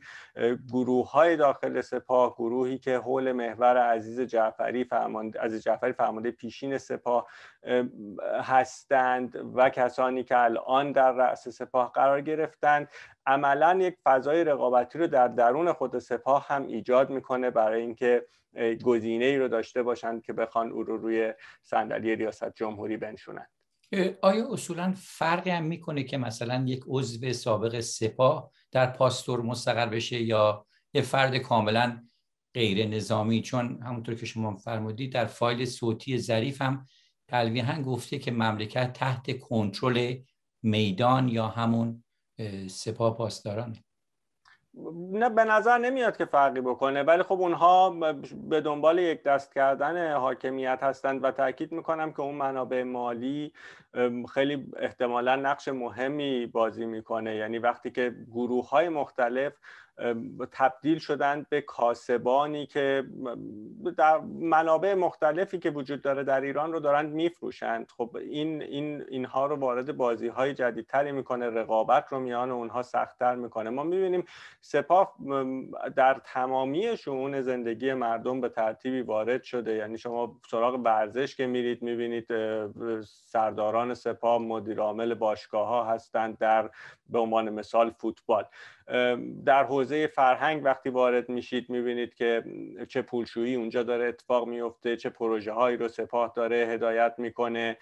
گروه های داخل سپاه گروهی که حول محور عزیز جعفری فرمانده جعفری فرمانده پیشین سپاه هستند و کسانی که الان در رأس سپاه قرار گرفتند عملا یک فضای رقابتی رو در درون خود سپاه هم ایجاد میکنه برای اینکه گزینه ای رو داشته باشند که بخوان او رو روی صندلی ریاست جمهوری بنشونند آیا اصولا فرقی هم میکنه که مثلا یک عضو سابق سپاه در پاستور مستقر بشه یا یه فرد کاملا غیر نظامی چون همونطور که شما فرمودید در فایل صوتی ظریف هم تلویحا گفته که مملکت تحت کنترل میدان یا همون سپاه پاسدارانه نه به نظر نمیاد که فرقی بکنه ولی خب اونها به دنبال یک دست کردن حاکمیت هستند و تاکید میکنم که اون منابع مالی خیلی احتمالا نقش مهمی بازی میکنه یعنی وقتی که گروه های مختلف تبدیل شدند به کاسبانی که در منابع مختلفی که وجود داره در ایران رو دارند میفروشند خب این این اینها رو وارد بازی های جدیدتری میکنه رقابت رو میان اونها سختتر میکنه ما میبینیم سپاه در تمامی شعون زندگی مردم به ترتیبی وارد شده یعنی شما سراغ ورزش که میرید میبینید سرداران سپاه مدیرعامل باشگاه ها هستند در به عنوان مثال فوتبال در حوزه حوزه فرهنگ وقتی وارد میشید میبینید که چه پولشویی اونجا داره اتفاق میفته چه پروژه هایی رو سپاه داره هدایت میکنه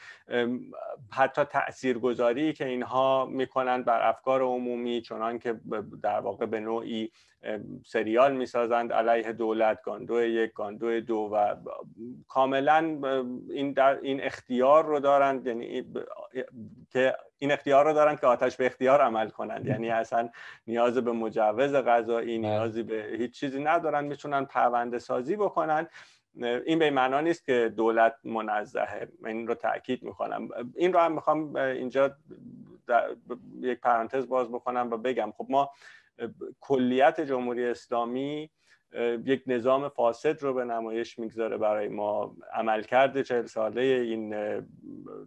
حتی تاثیرگذاری که اینها میکنند بر افکار عمومی چنان که در واقع به نوعی سریال میسازند علیه دولت گاندو یک گاندو دو و کاملا این, این اختیار رو دارند یعنی که این اختیار رو دارند که آتش به اختیار عمل کنند یعنی اصلا نیاز به مجوز غذایی بله. نیازی به هیچ چیزی ندارند میتونن پرونده سازی بکنن این به معنا نیست که دولت منزهه این رو تاکید میکنم این رو هم میخوام اینجا یک پرانتز باز بکنم و بگم خب ما کلیت جمهوری اسلامی یک نظام فاسد رو به نمایش میگذاره برای ما عملکرد چهل ساله این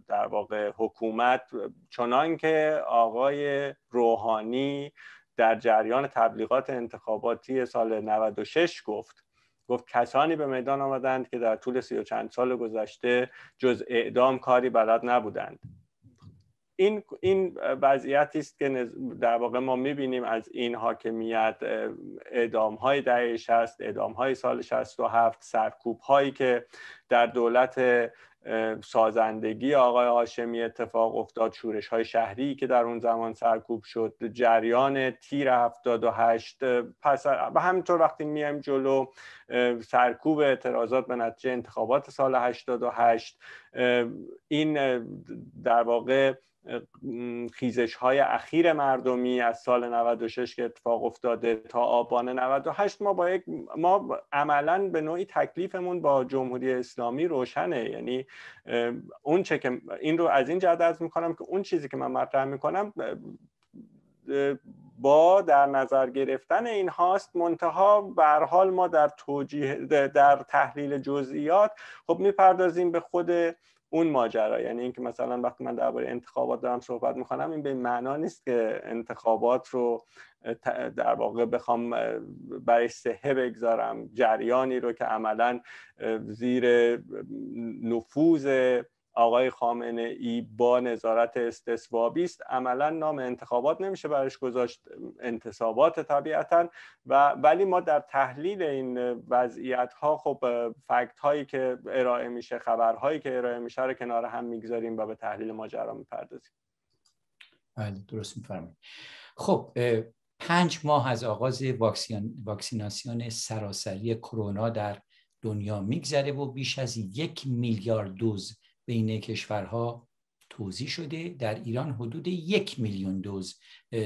در واقع حکومت چنان که آقای روحانی در جریان تبلیغات انتخاباتی سال 96 گفت گفت کسانی به میدان آمدند که در طول سی و چند سال گذشته جز اعدام کاری بلد نبودند این این وضعیتی است که در واقع ما میبینیم از این حاکمیت اعدام های دهه 60 اعدام های سال 67 سرکوب هایی که در دولت سازندگی آقای هاشمی اتفاق افتاد شورش های شهری که در اون زمان سرکوب شد جریان تیر 78 پس و همینطور وقتی میایم جلو سرکوب اعتراضات به نتیجه انتخابات سال 88 این در واقع خیزش های اخیر مردمی از سال 96 که اتفاق افتاده تا آبان 98 ما با یک ما عملا به نوعی تکلیفمون با جمهوری اسلامی روشنه یعنی اون چه که این رو از این جهت می میکنم که اون چیزی که من مطرح کنم با در نظر گرفتن این هاست منتها بر حال ما در توجیه در تحلیل جزئیات خب میپردازیم به خود اون ماجرا یعنی اینکه مثلا وقتی من درباره انتخابات دارم صحبت میکنم این به معنا نیست که انتخابات رو در واقع بخوام برای سهه بگذارم جریانی رو که عملا زیر نفوذ آقای خامنه ای با نظارت استثوابی است عملا نام انتخابات نمیشه برش گذاشت انتصابات طبیعتا و ولی ما در تحلیل این وضعیت ها خب فکت هایی که ارائه میشه خبرهایی که ارائه میشه رو کنار هم میگذاریم و به تحلیل ماجرا میپردازیم بله درست میفرمایید خب پنج ماه از آغاز واکسین، واکسیناسیون سراسری کرونا در دنیا میگذره و بیش از یک میلیارد دوز بین کشورها توزیع شده در ایران حدود یک میلیون دوز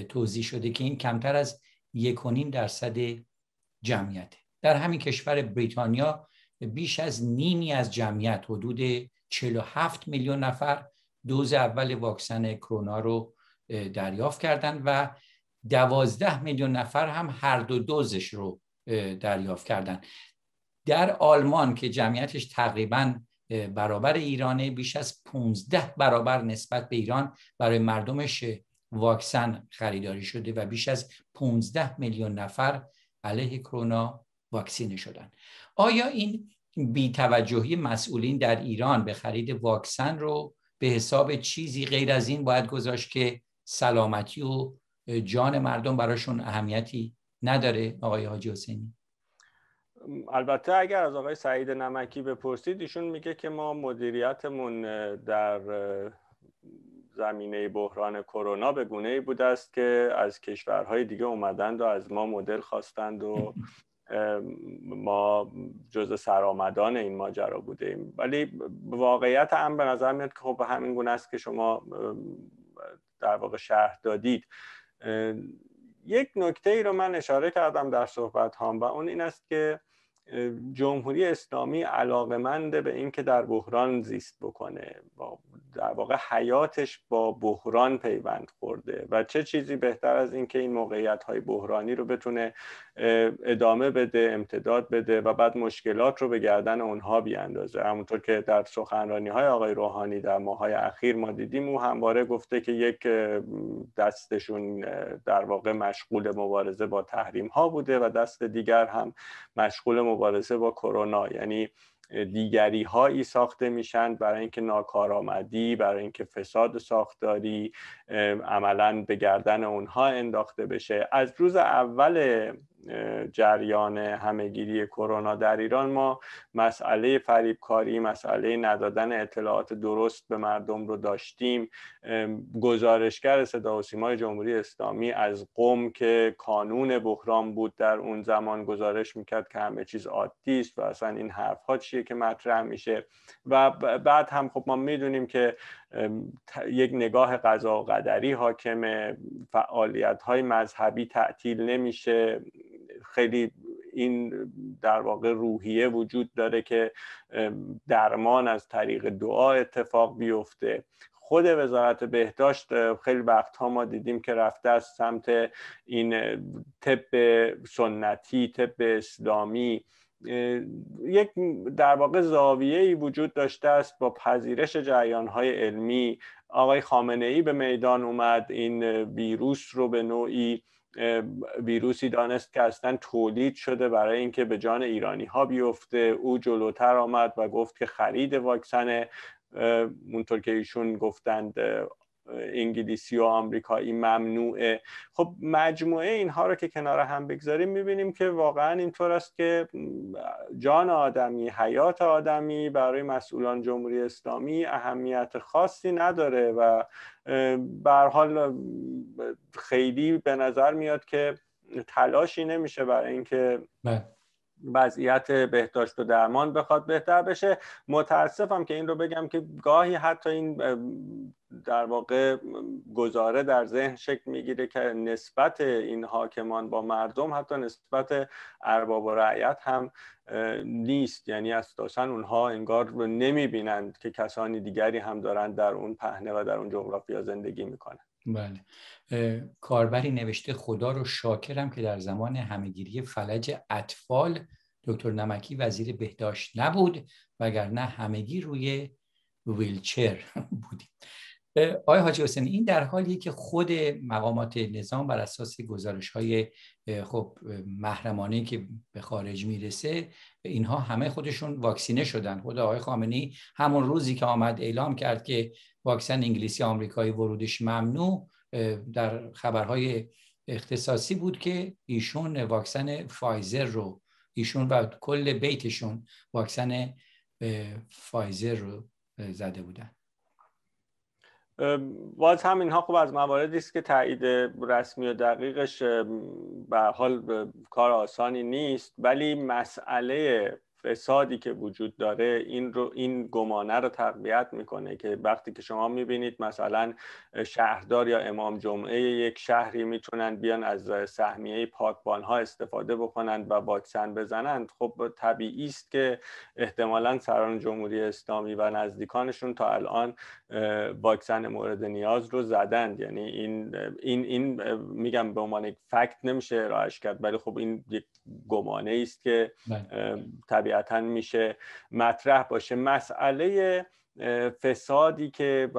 توزیع شده که این کمتر از 1نیم درصد جمعیت در همین کشور بریتانیا بیش از نیمی از جمعیت حدود 47 میلیون نفر دوز اول واکسن کرونا رو دریافت کردند و 12 میلیون نفر هم هر دو دوزش رو دریافت کردند در آلمان که جمعیتش تقریبا برابر ایرانه بیش از 15 برابر نسبت به ایران برای مردمش واکسن خریداری شده و بیش از 15 میلیون نفر علیه کرونا واکسینه شدن آیا این بیتوجهی مسئولین در ایران به خرید واکسن رو به حساب چیزی غیر از این باید گذاشت که سلامتی و جان مردم براشون اهمیتی نداره آقای حاجی حسینی البته اگر از آقای سعید نمکی بپرسید ایشون میگه که ما مدیریتمون در زمینه بحران کرونا به گونه ای بوده است که از کشورهای دیگه اومدند و از ما مدل خواستند و ما جز سرآمدان این ماجرا بوده ایم ولی واقعیت هم به نظر میاد که خب همین گونه است که شما در واقع شهر دادید یک نکته ای رو من اشاره کردم در صحبت هم و اون این است که جمهوری اسلامی علاقمند به اینکه در بحران زیست بکنه با در واقع حیاتش با بحران پیوند خورده و چه چیزی بهتر از اینکه این موقعیت های بحرانی رو بتونه ادامه بده امتداد بده و بعد مشکلات رو به گردن اونها بیاندازه همونطور که در سخنرانی های آقای روحانی در های اخیر ما دیدیم او همواره گفته که یک دستشون در واقع مشغول مبارزه با تحریم ها بوده و دست دیگر هم مشغول مبارزه با کرونا یعنی دیگری هایی ساخته میشن برای اینکه ناکارآمدی برای اینکه فساد ساختاری عملا به گردن اونها انداخته بشه از روز اول جریان همهگیری کرونا در ایران ما مسئله فریبکاری مسئله ندادن اطلاعات درست به مردم رو داشتیم گزارشگر صدا و سیمای جمهوری اسلامی از قوم که کانون بحران بود در اون زمان گزارش میکرد که همه چیز عادی است و اصلا این حرفها چیه که مطرح میشه و بعد هم خب ما میدونیم که یک نگاه قضا و قدری حاکم فعالیت های مذهبی تعطیل نمیشه خیلی این در واقع روحیه وجود داره که درمان از طریق دعا اتفاق بیفته خود وزارت بهداشت خیلی وقتها ما دیدیم که رفته از سمت این طب سنتی طب اسلامی یک در واقع زاویه ای وجود داشته است با پذیرش جریان های علمی آقای خامنه ای به میدان اومد این ویروس رو به نوعی ویروسی دانست که اصلا تولید شده برای اینکه به جان ایرانی ها بیفته او جلوتر آمد و گفت که خرید واکسن اونطور که ایشون گفتند انگلیسی و آمریکایی ممنوعه خب مجموعه اینها رو که کنار هم بگذاریم میبینیم که واقعا اینطور است که جان آدمی حیات آدمی برای مسئولان جمهوری اسلامی اهمیت خاصی نداره و بر حال خیلی به نظر میاد که تلاشی نمیشه برای اینکه بله. وضعیت بهداشت و درمان بخواد بهتر بشه متاسفم که این رو بگم که گاهی حتی این در واقع گزاره در ذهن شکل میگیره که نسبت این حاکمان با مردم حتی نسبت ارباب و رعیت هم نیست یعنی اساسا اونها انگار رو نمیبینند که کسانی دیگری هم دارند در اون پهنه و در اون جغرافیا زندگی میکنند بله کاربری نوشته خدا رو شاکرم که در زمان همگیری فلج اطفال دکتر نمکی وزیر بهداشت نبود وگرنه همگی روی ویلچر بودیم آقای حاجی حسین این در حالیه که خود مقامات نظام بر اساس گزارش های خب محرمانه که به خارج میرسه اینها همه خودشون واکسینه شدن خود آقای خامنی همون روزی که آمد اعلام کرد که واکسن انگلیسی آمریکایی ورودش ممنوع در خبرهای اختصاصی بود که ایشون واکسن فایزر رو ایشون و کل بیتشون واکسن فایزر رو زده بودن باز هم اینها خوب از مواردی است که تایید رسمی و دقیقش به حال کار آسانی نیست ولی مسئله فسادی که وجود داره این رو این گمانه رو تقویت میکنه که وقتی که شما میبینید مثلا شهردار یا امام جمعه یک شهری میتونن بیان از سهمیه پاکبان ها استفاده بکنند و واکسن بزنند خب طبیعی است که احتمالا سران جمهوری اسلامی و نزدیکانشون تا الان واکسن مورد نیاز رو زدند یعنی این این این میگم به عنوان یک فکت نمیشه ارائهش کرد ولی خب این یک گمانه است که بله. طبیعی طبیعتا میشه مطرح باشه مسئله فسادی که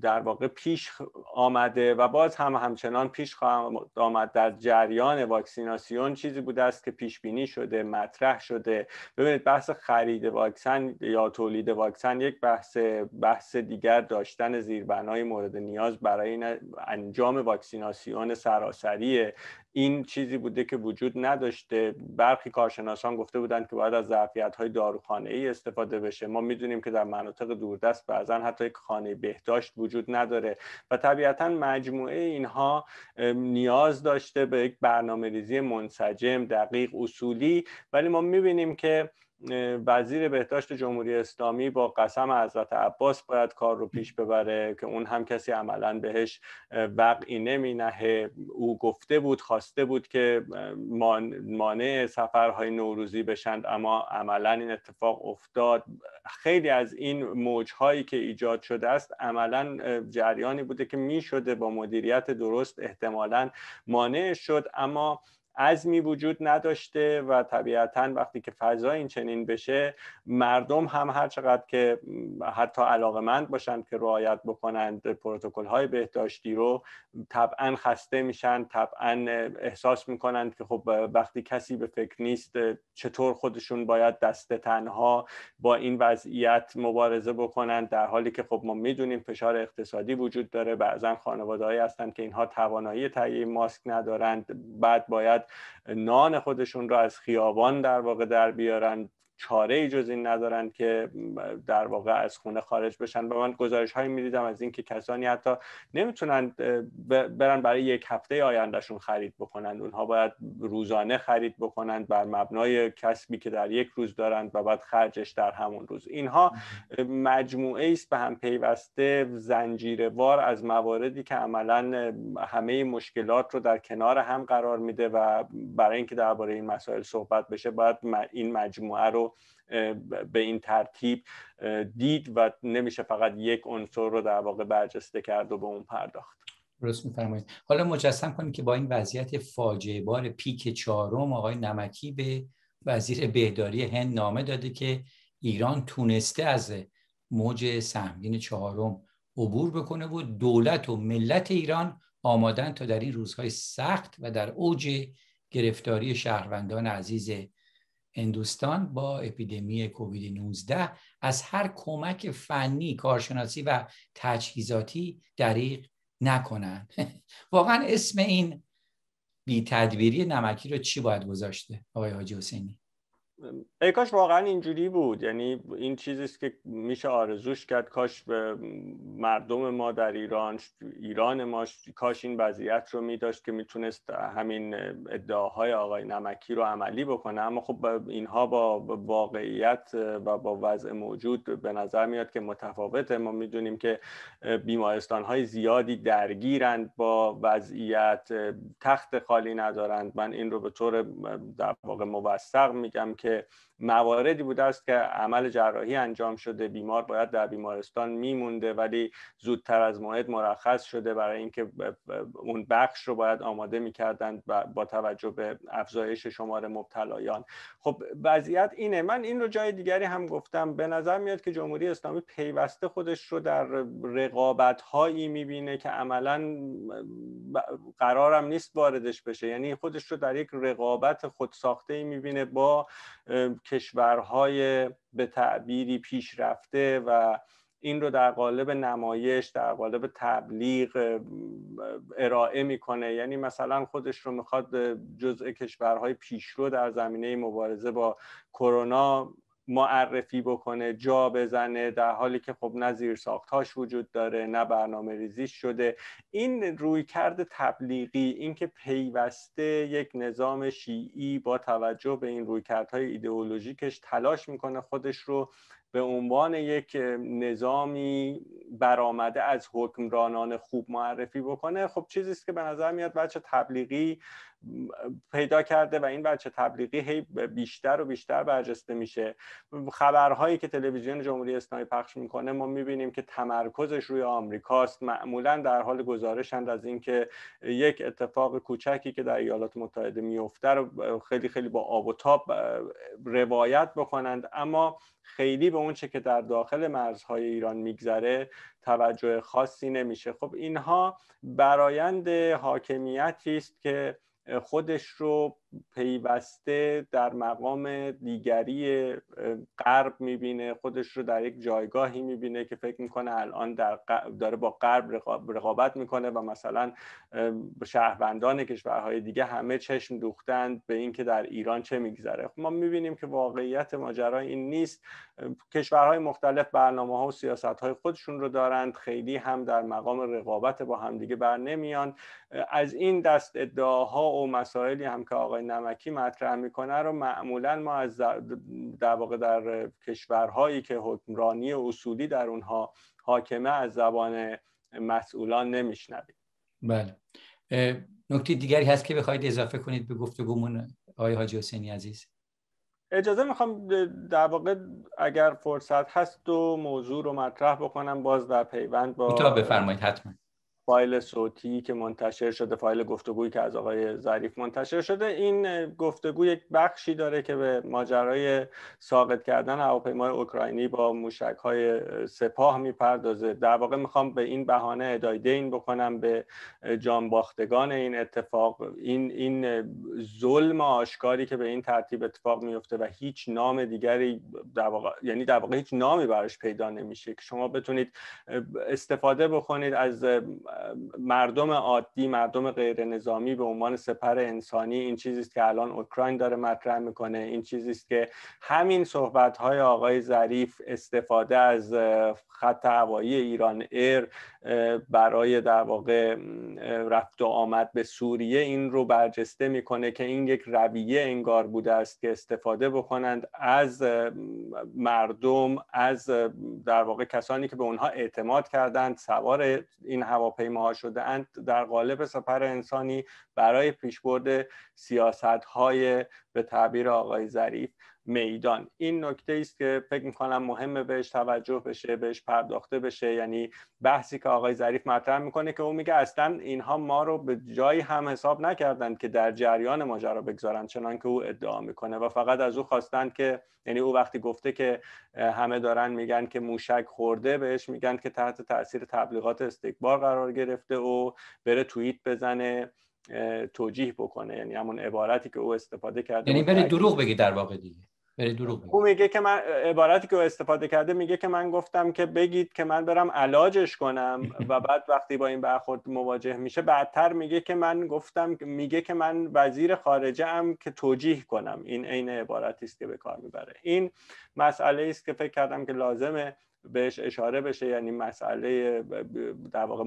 در واقع پیش آمده و باز هم همچنان پیش خواهد آمد در جریان واکسیناسیون چیزی بوده است که پیش بینی شده مطرح شده ببینید بحث خرید واکسن یا تولید واکسن یک بحث بحث دیگر داشتن زیربنای مورد نیاز برای انجام واکسیناسیون سراسری این چیزی بوده که وجود نداشته برخی کارشناسان گفته بودند که باید از ظرفیت های داروخانه ای استفاده بشه ما میدونیم که در مناطق دوردست بعضا حتی یک خانه بهداشت وجود نداره و طبیعتا مجموعه اینها نیاز داشته به یک برنامه ریزی منسجم دقیق اصولی ولی ما میبینیم که وزیر بهداشت جمهوری اسلامی با قسم حضرت عباس باید کار رو پیش ببره که اون هم کسی عملا بهش وقعی نمی نهه او گفته بود خواسته بود که مانع سفرهای نوروزی بشند اما عملا این اتفاق افتاد خیلی از این موجهایی که ایجاد شده است عملا جریانی بوده که می شده با مدیریت درست احتمالا مانع شد اما عزمی وجود نداشته و طبیعتا وقتی که فضا این چنین بشه مردم هم هر چقدر که حتی علاقمند باشند که رعایت بکنند پروتکل های بهداشتی رو طبعا خسته میشن طبعا احساس میکنند که خب وقتی کسی به فکر نیست چطور خودشون باید دست تنها با این وضعیت مبارزه بکنند در حالی که خب ما میدونیم فشار اقتصادی وجود داره بعضا خانواده هستند که اینها توانایی تهیه ماسک ندارند بعد باید نان خودشون را از خیابان در واقع در بیارن چاره ای جز این ندارند که در واقع از خونه خارج بشن و من گزارش هایی میدیدم از اینکه کسانی حتی نمیتونن برن برای یک هفته آیندهشون خرید بکنن اونها باید روزانه خرید بکنند بر مبنای کسبی که در یک روز دارند و بعد خرجش در همون روز اینها مجموعه است به هم پیوسته وار از مواردی که عملا همه مشکلات رو در کنار هم قرار میده و برای اینکه درباره این مسائل صحبت بشه باید این مجموعه رو به این ترتیب دید و نمیشه فقط یک عنصر رو در واقع برجسته کرد و به اون پرداخت درست میفرمایید حالا مجسم کنید که با این وضعیت فاجعه بار پیک چهارم آقای نمکی به وزیر بهداری هند نامه داده که ایران تونسته از موج سهمگین چهارم عبور بکنه و دولت و ملت ایران آمادن تا در این روزهای سخت و در اوج گرفتاری شهروندان عزیز هندوستان با اپیدمی کووید 19 از هر کمک فنی کارشناسی و تجهیزاتی دریغ نکنند. واقعا اسم این بی تدبیری نمکی رو چی باید گذاشته آقای حاجی حسینی ای کاش واقعا اینجوری بود یعنی این چیزیست که میشه آرزوش کرد کاش به مردم ما در ایران ایران ما کاش این وضعیت رو میداشت که میتونست همین ادعاهای آقای نمکی رو عملی بکنه اما خب اینها با واقعیت و با وضع موجود به نظر میاد که متفاوته ما میدونیم که بیمارستان های زیادی درگیرند با وضعیت تخت خالی ندارند من این رو به طور در واقع موثق میگم که مواردی بوده است که عمل جراحی انجام شده بیمار باید در بیمارستان میمونده ولی زودتر از موعد مرخص شده برای اینکه اون بخش رو باید آماده میکردن با توجه به افزایش شمار مبتلایان خب وضعیت اینه من این رو جای دیگری هم گفتم به نظر میاد که جمهوری اسلامی پیوسته خودش رو در رقابت هایی میبینه که عملا قرارم نیست واردش بشه یعنی خودش رو در یک رقابت خودساخته ای میبینه با کشورهای به تعبیری پیشرفته و این رو در قالب نمایش در قالب تبلیغ ارائه میکنه یعنی مثلا خودش رو میخواد جزء کشورهای پیشرو در زمینه مبارزه با کرونا معرفی بکنه جا بزنه در حالی که خب نه زیر وجود داره نه برنامه ریزی شده این رویکرد تبلیغی اینکه پیوسته یک نظام شیعی با توجه به این رویکردهای ایدئولوژیکش تلاش میکنه خودش رو به عنوان یک نظامی برآمده از حکمرانان خوب معرفی بکنه خب چیزی است که به نظر میاد بچه تبلیغی پیدا کرده و این بچه تبلیغی هی بیشتر و بیشتر برجسته میشه خبرهایی که تلویزیون جمهوری اسلامی پخش میکنه ما میبینیم که تمرکزش روی آمریکاست معمولا در حال گزارشند از اینکه یک اتفاق کوچکی که در ایالات متحده میفته رو خیلی خیلی با آب و تاب روایت بکنند اما خیلی به اونچه که در داخل مرزهای ایران میگذره توجه خاصی نمیشه خب اینها برایند حاکمیتی است که خودش رو پیوسته در مقام دیگری غرب میبینه خودش رو در یک جایگاهی میبینه که فکر میکنه الان در داره با غرب رقابت میکنه و مثلا شهروندان کشورهای دیگه همه چشم دوختند به اینکه در ایران چه میگذره خب ما میبینیم که واقعیت ماجرا این نیست کشورهای مختلف برنامه ها و سیاست های خودشون رو دارند خیلی هم در مقام رقابت با همدیگه بر نمیان از این دست ادعاها و مسائلی هم که آقای نمکی مطرح میکنه رو معمولا ما از در واقع در کشورهایی که حکمرانی اصولی در اونها حاکمه از زبان مسئولان نمیشنویم بله نکته دیگری هست که بخواید اضافه کنید به گفتگومون آقای حاجی حسینی عزیز اجازه میخوام در واقع اگر فرصت هست دو موضوع رو مطرح بکنم باز در پیوند با بفرمایید حتما فایل صوتی که منتشر شده فایل گفتگویی که از آقای ظریف منتشر شده این گفتگو یک بخشی داره که به ماجرای ساقط کردن هواپیمای اوکراینی با موشک های سپاه میپردازه در واقع میخوام به این بهانه ادای دین بکنم به باختگان این اتفاق این این ظلم آشکاری که به این ترتیب اتفاق میفته و هیچ نام دیگری در واقع یعنی در واقع هیچ نامی براش پیدا نمیشه که شما بتونید استفاده بکنید از مردم عادی مردم غیر نظامی به عنوان سپر انسانی این چیزی است که الان اوکراین داره مطرح میکنه این چیزی است که همین صحبت های آقای ظریف استفاده از خط هوایی ایران ایر برای در واقع رفت و آمد به سوریه این رو برجسته میکنه که این یک رویه انگار بوده است که استفاده بکنند از مردم از در واقع کسانی که به اونها اعتماد کردند سوار این هواپیماها شده اند در قالب سپر انسانی برای پیشبرد سیاست های به تعبیر آقای ظریف میدان این نکته است که فکر میکنم مهمه بهش توجه بشه بهش پرداخته بشه یعنی بحثی که آقای ظریف مطرح میکنه که او میگه اصلا اینها ما رو به جایی هم حساب نکردند که در جریان ماجرا بگذارن چنان که او ادعا میکنه و فقط از او خواستند که یعنی او وقتی گفته که همه دارن میگن که موشک خورده بهش میگن که تحت تاثیر تبلیغات استکبار قرار گرفته و بره توییت بزنه توجیه بکنه یعنی همون عبارتی که او استفاده کرده یعنی بره دروغ بگی در واقع دیگه دروغ خب، او میگه که من عبارتی که او استفاده کرده میگه که من گفتم که بگید که من برم علاجش کنم و بعد وقتی با این برخورد مواجه میشه بعدتر میگه که من گفتم میگه که من وزیر خارجه ام که توجیه کنم این عین عبارتی است که به کار میبره این مسئله است که فکر کردم که لازمه بهش اشاره بشه یعنی مسئله در واقع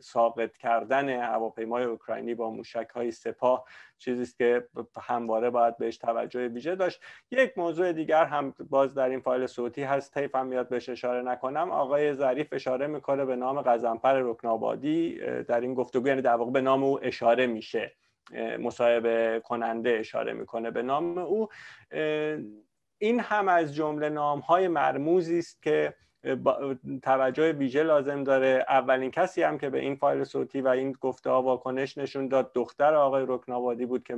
ساقط کردن هواپیمای اوکراینی با موشک های سپاه چیزی است که همواره باید بهش توجه ویژه داشت یک موضوع دیگر هم باز در این فایل صوتی هست طیف هم میاد بهش اشاره نکنم آقای ظریف اشاره میکنه به نام پر رکنابادی در این گفتگو یعنی در واقع به نام او اشاره میشه مصاحبه کننده اشاره میکنه به نام او این هم از جمله نام های مرموزی است که توجه ویژه لازم داره اولین کسی هم که به این فایل صوتی و این گفته ها واکنش نشون داد دختر آقای رکنابادی بود که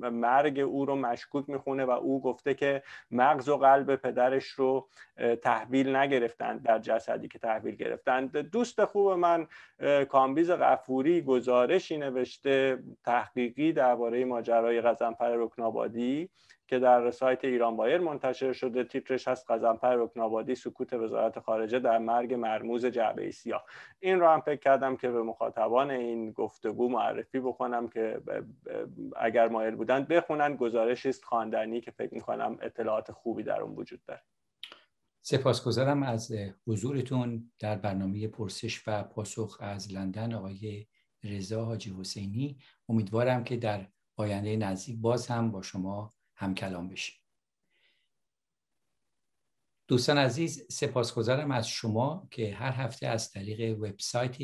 مرگ او رو مشکوک میخونه و او گفته که مغز و قلب پدرش رو تحویل نگرفتن در جسدی که تحویل گرفتند دوست خوب من کامبیز غفوری گزارشی نوشته تحقیقی درباره ماجرای غزنفر رکنابادی که در سایت ایران بایر منتشر شده تیترش هست قزنپر رکنابادی سکوت وزارت خارجه در مرگ مرموز جعبه سیاه این رو هم فکر کردم که به مخاطبان این گفتگو معرفی بکنم که اگر مایل بودن بخونن گزارش است خواندنی که فکر کنم اطلاعات خوبی در اون وجود داره سپاسگزارم از حضورتون در برنامه پرسش و پاسخ از لندن آقای رضا حاجی حسینی امیدوارم که در آینده نزدیک باز هم با شما همکلام بشیم دوستان عزیز سپاسگزارم از شما که هر هفته از طریق وبسایت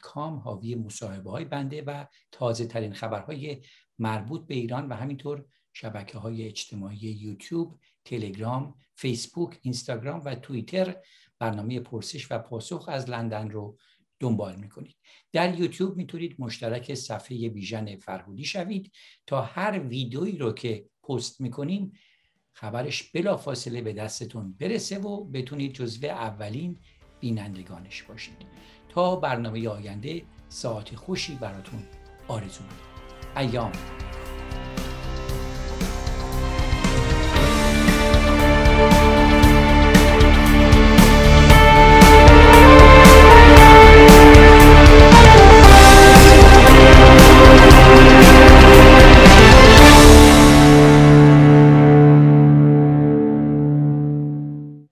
کام حاوی مصاحبه های بنده و تازه ترین خبرهای مربوط به ایران و همینطور شبکه های اجتماعی یوتیوب، تلگرام، فیسبوک، اینستاگرام و توییتر برنامه پرسش و پاسخ از لندن رو دنبال میکنید در یوتیوب میتونید مشترک صفحه بیژن فرهودی شوید تا هر ویدیویی رو که پست میکنیم خبرش بلافاصله به دستتون برسه و بتونید جزو اولین بینندگانش باشید تا برنامه آینده ساعت خوشی براتون آرزو میکنم ایام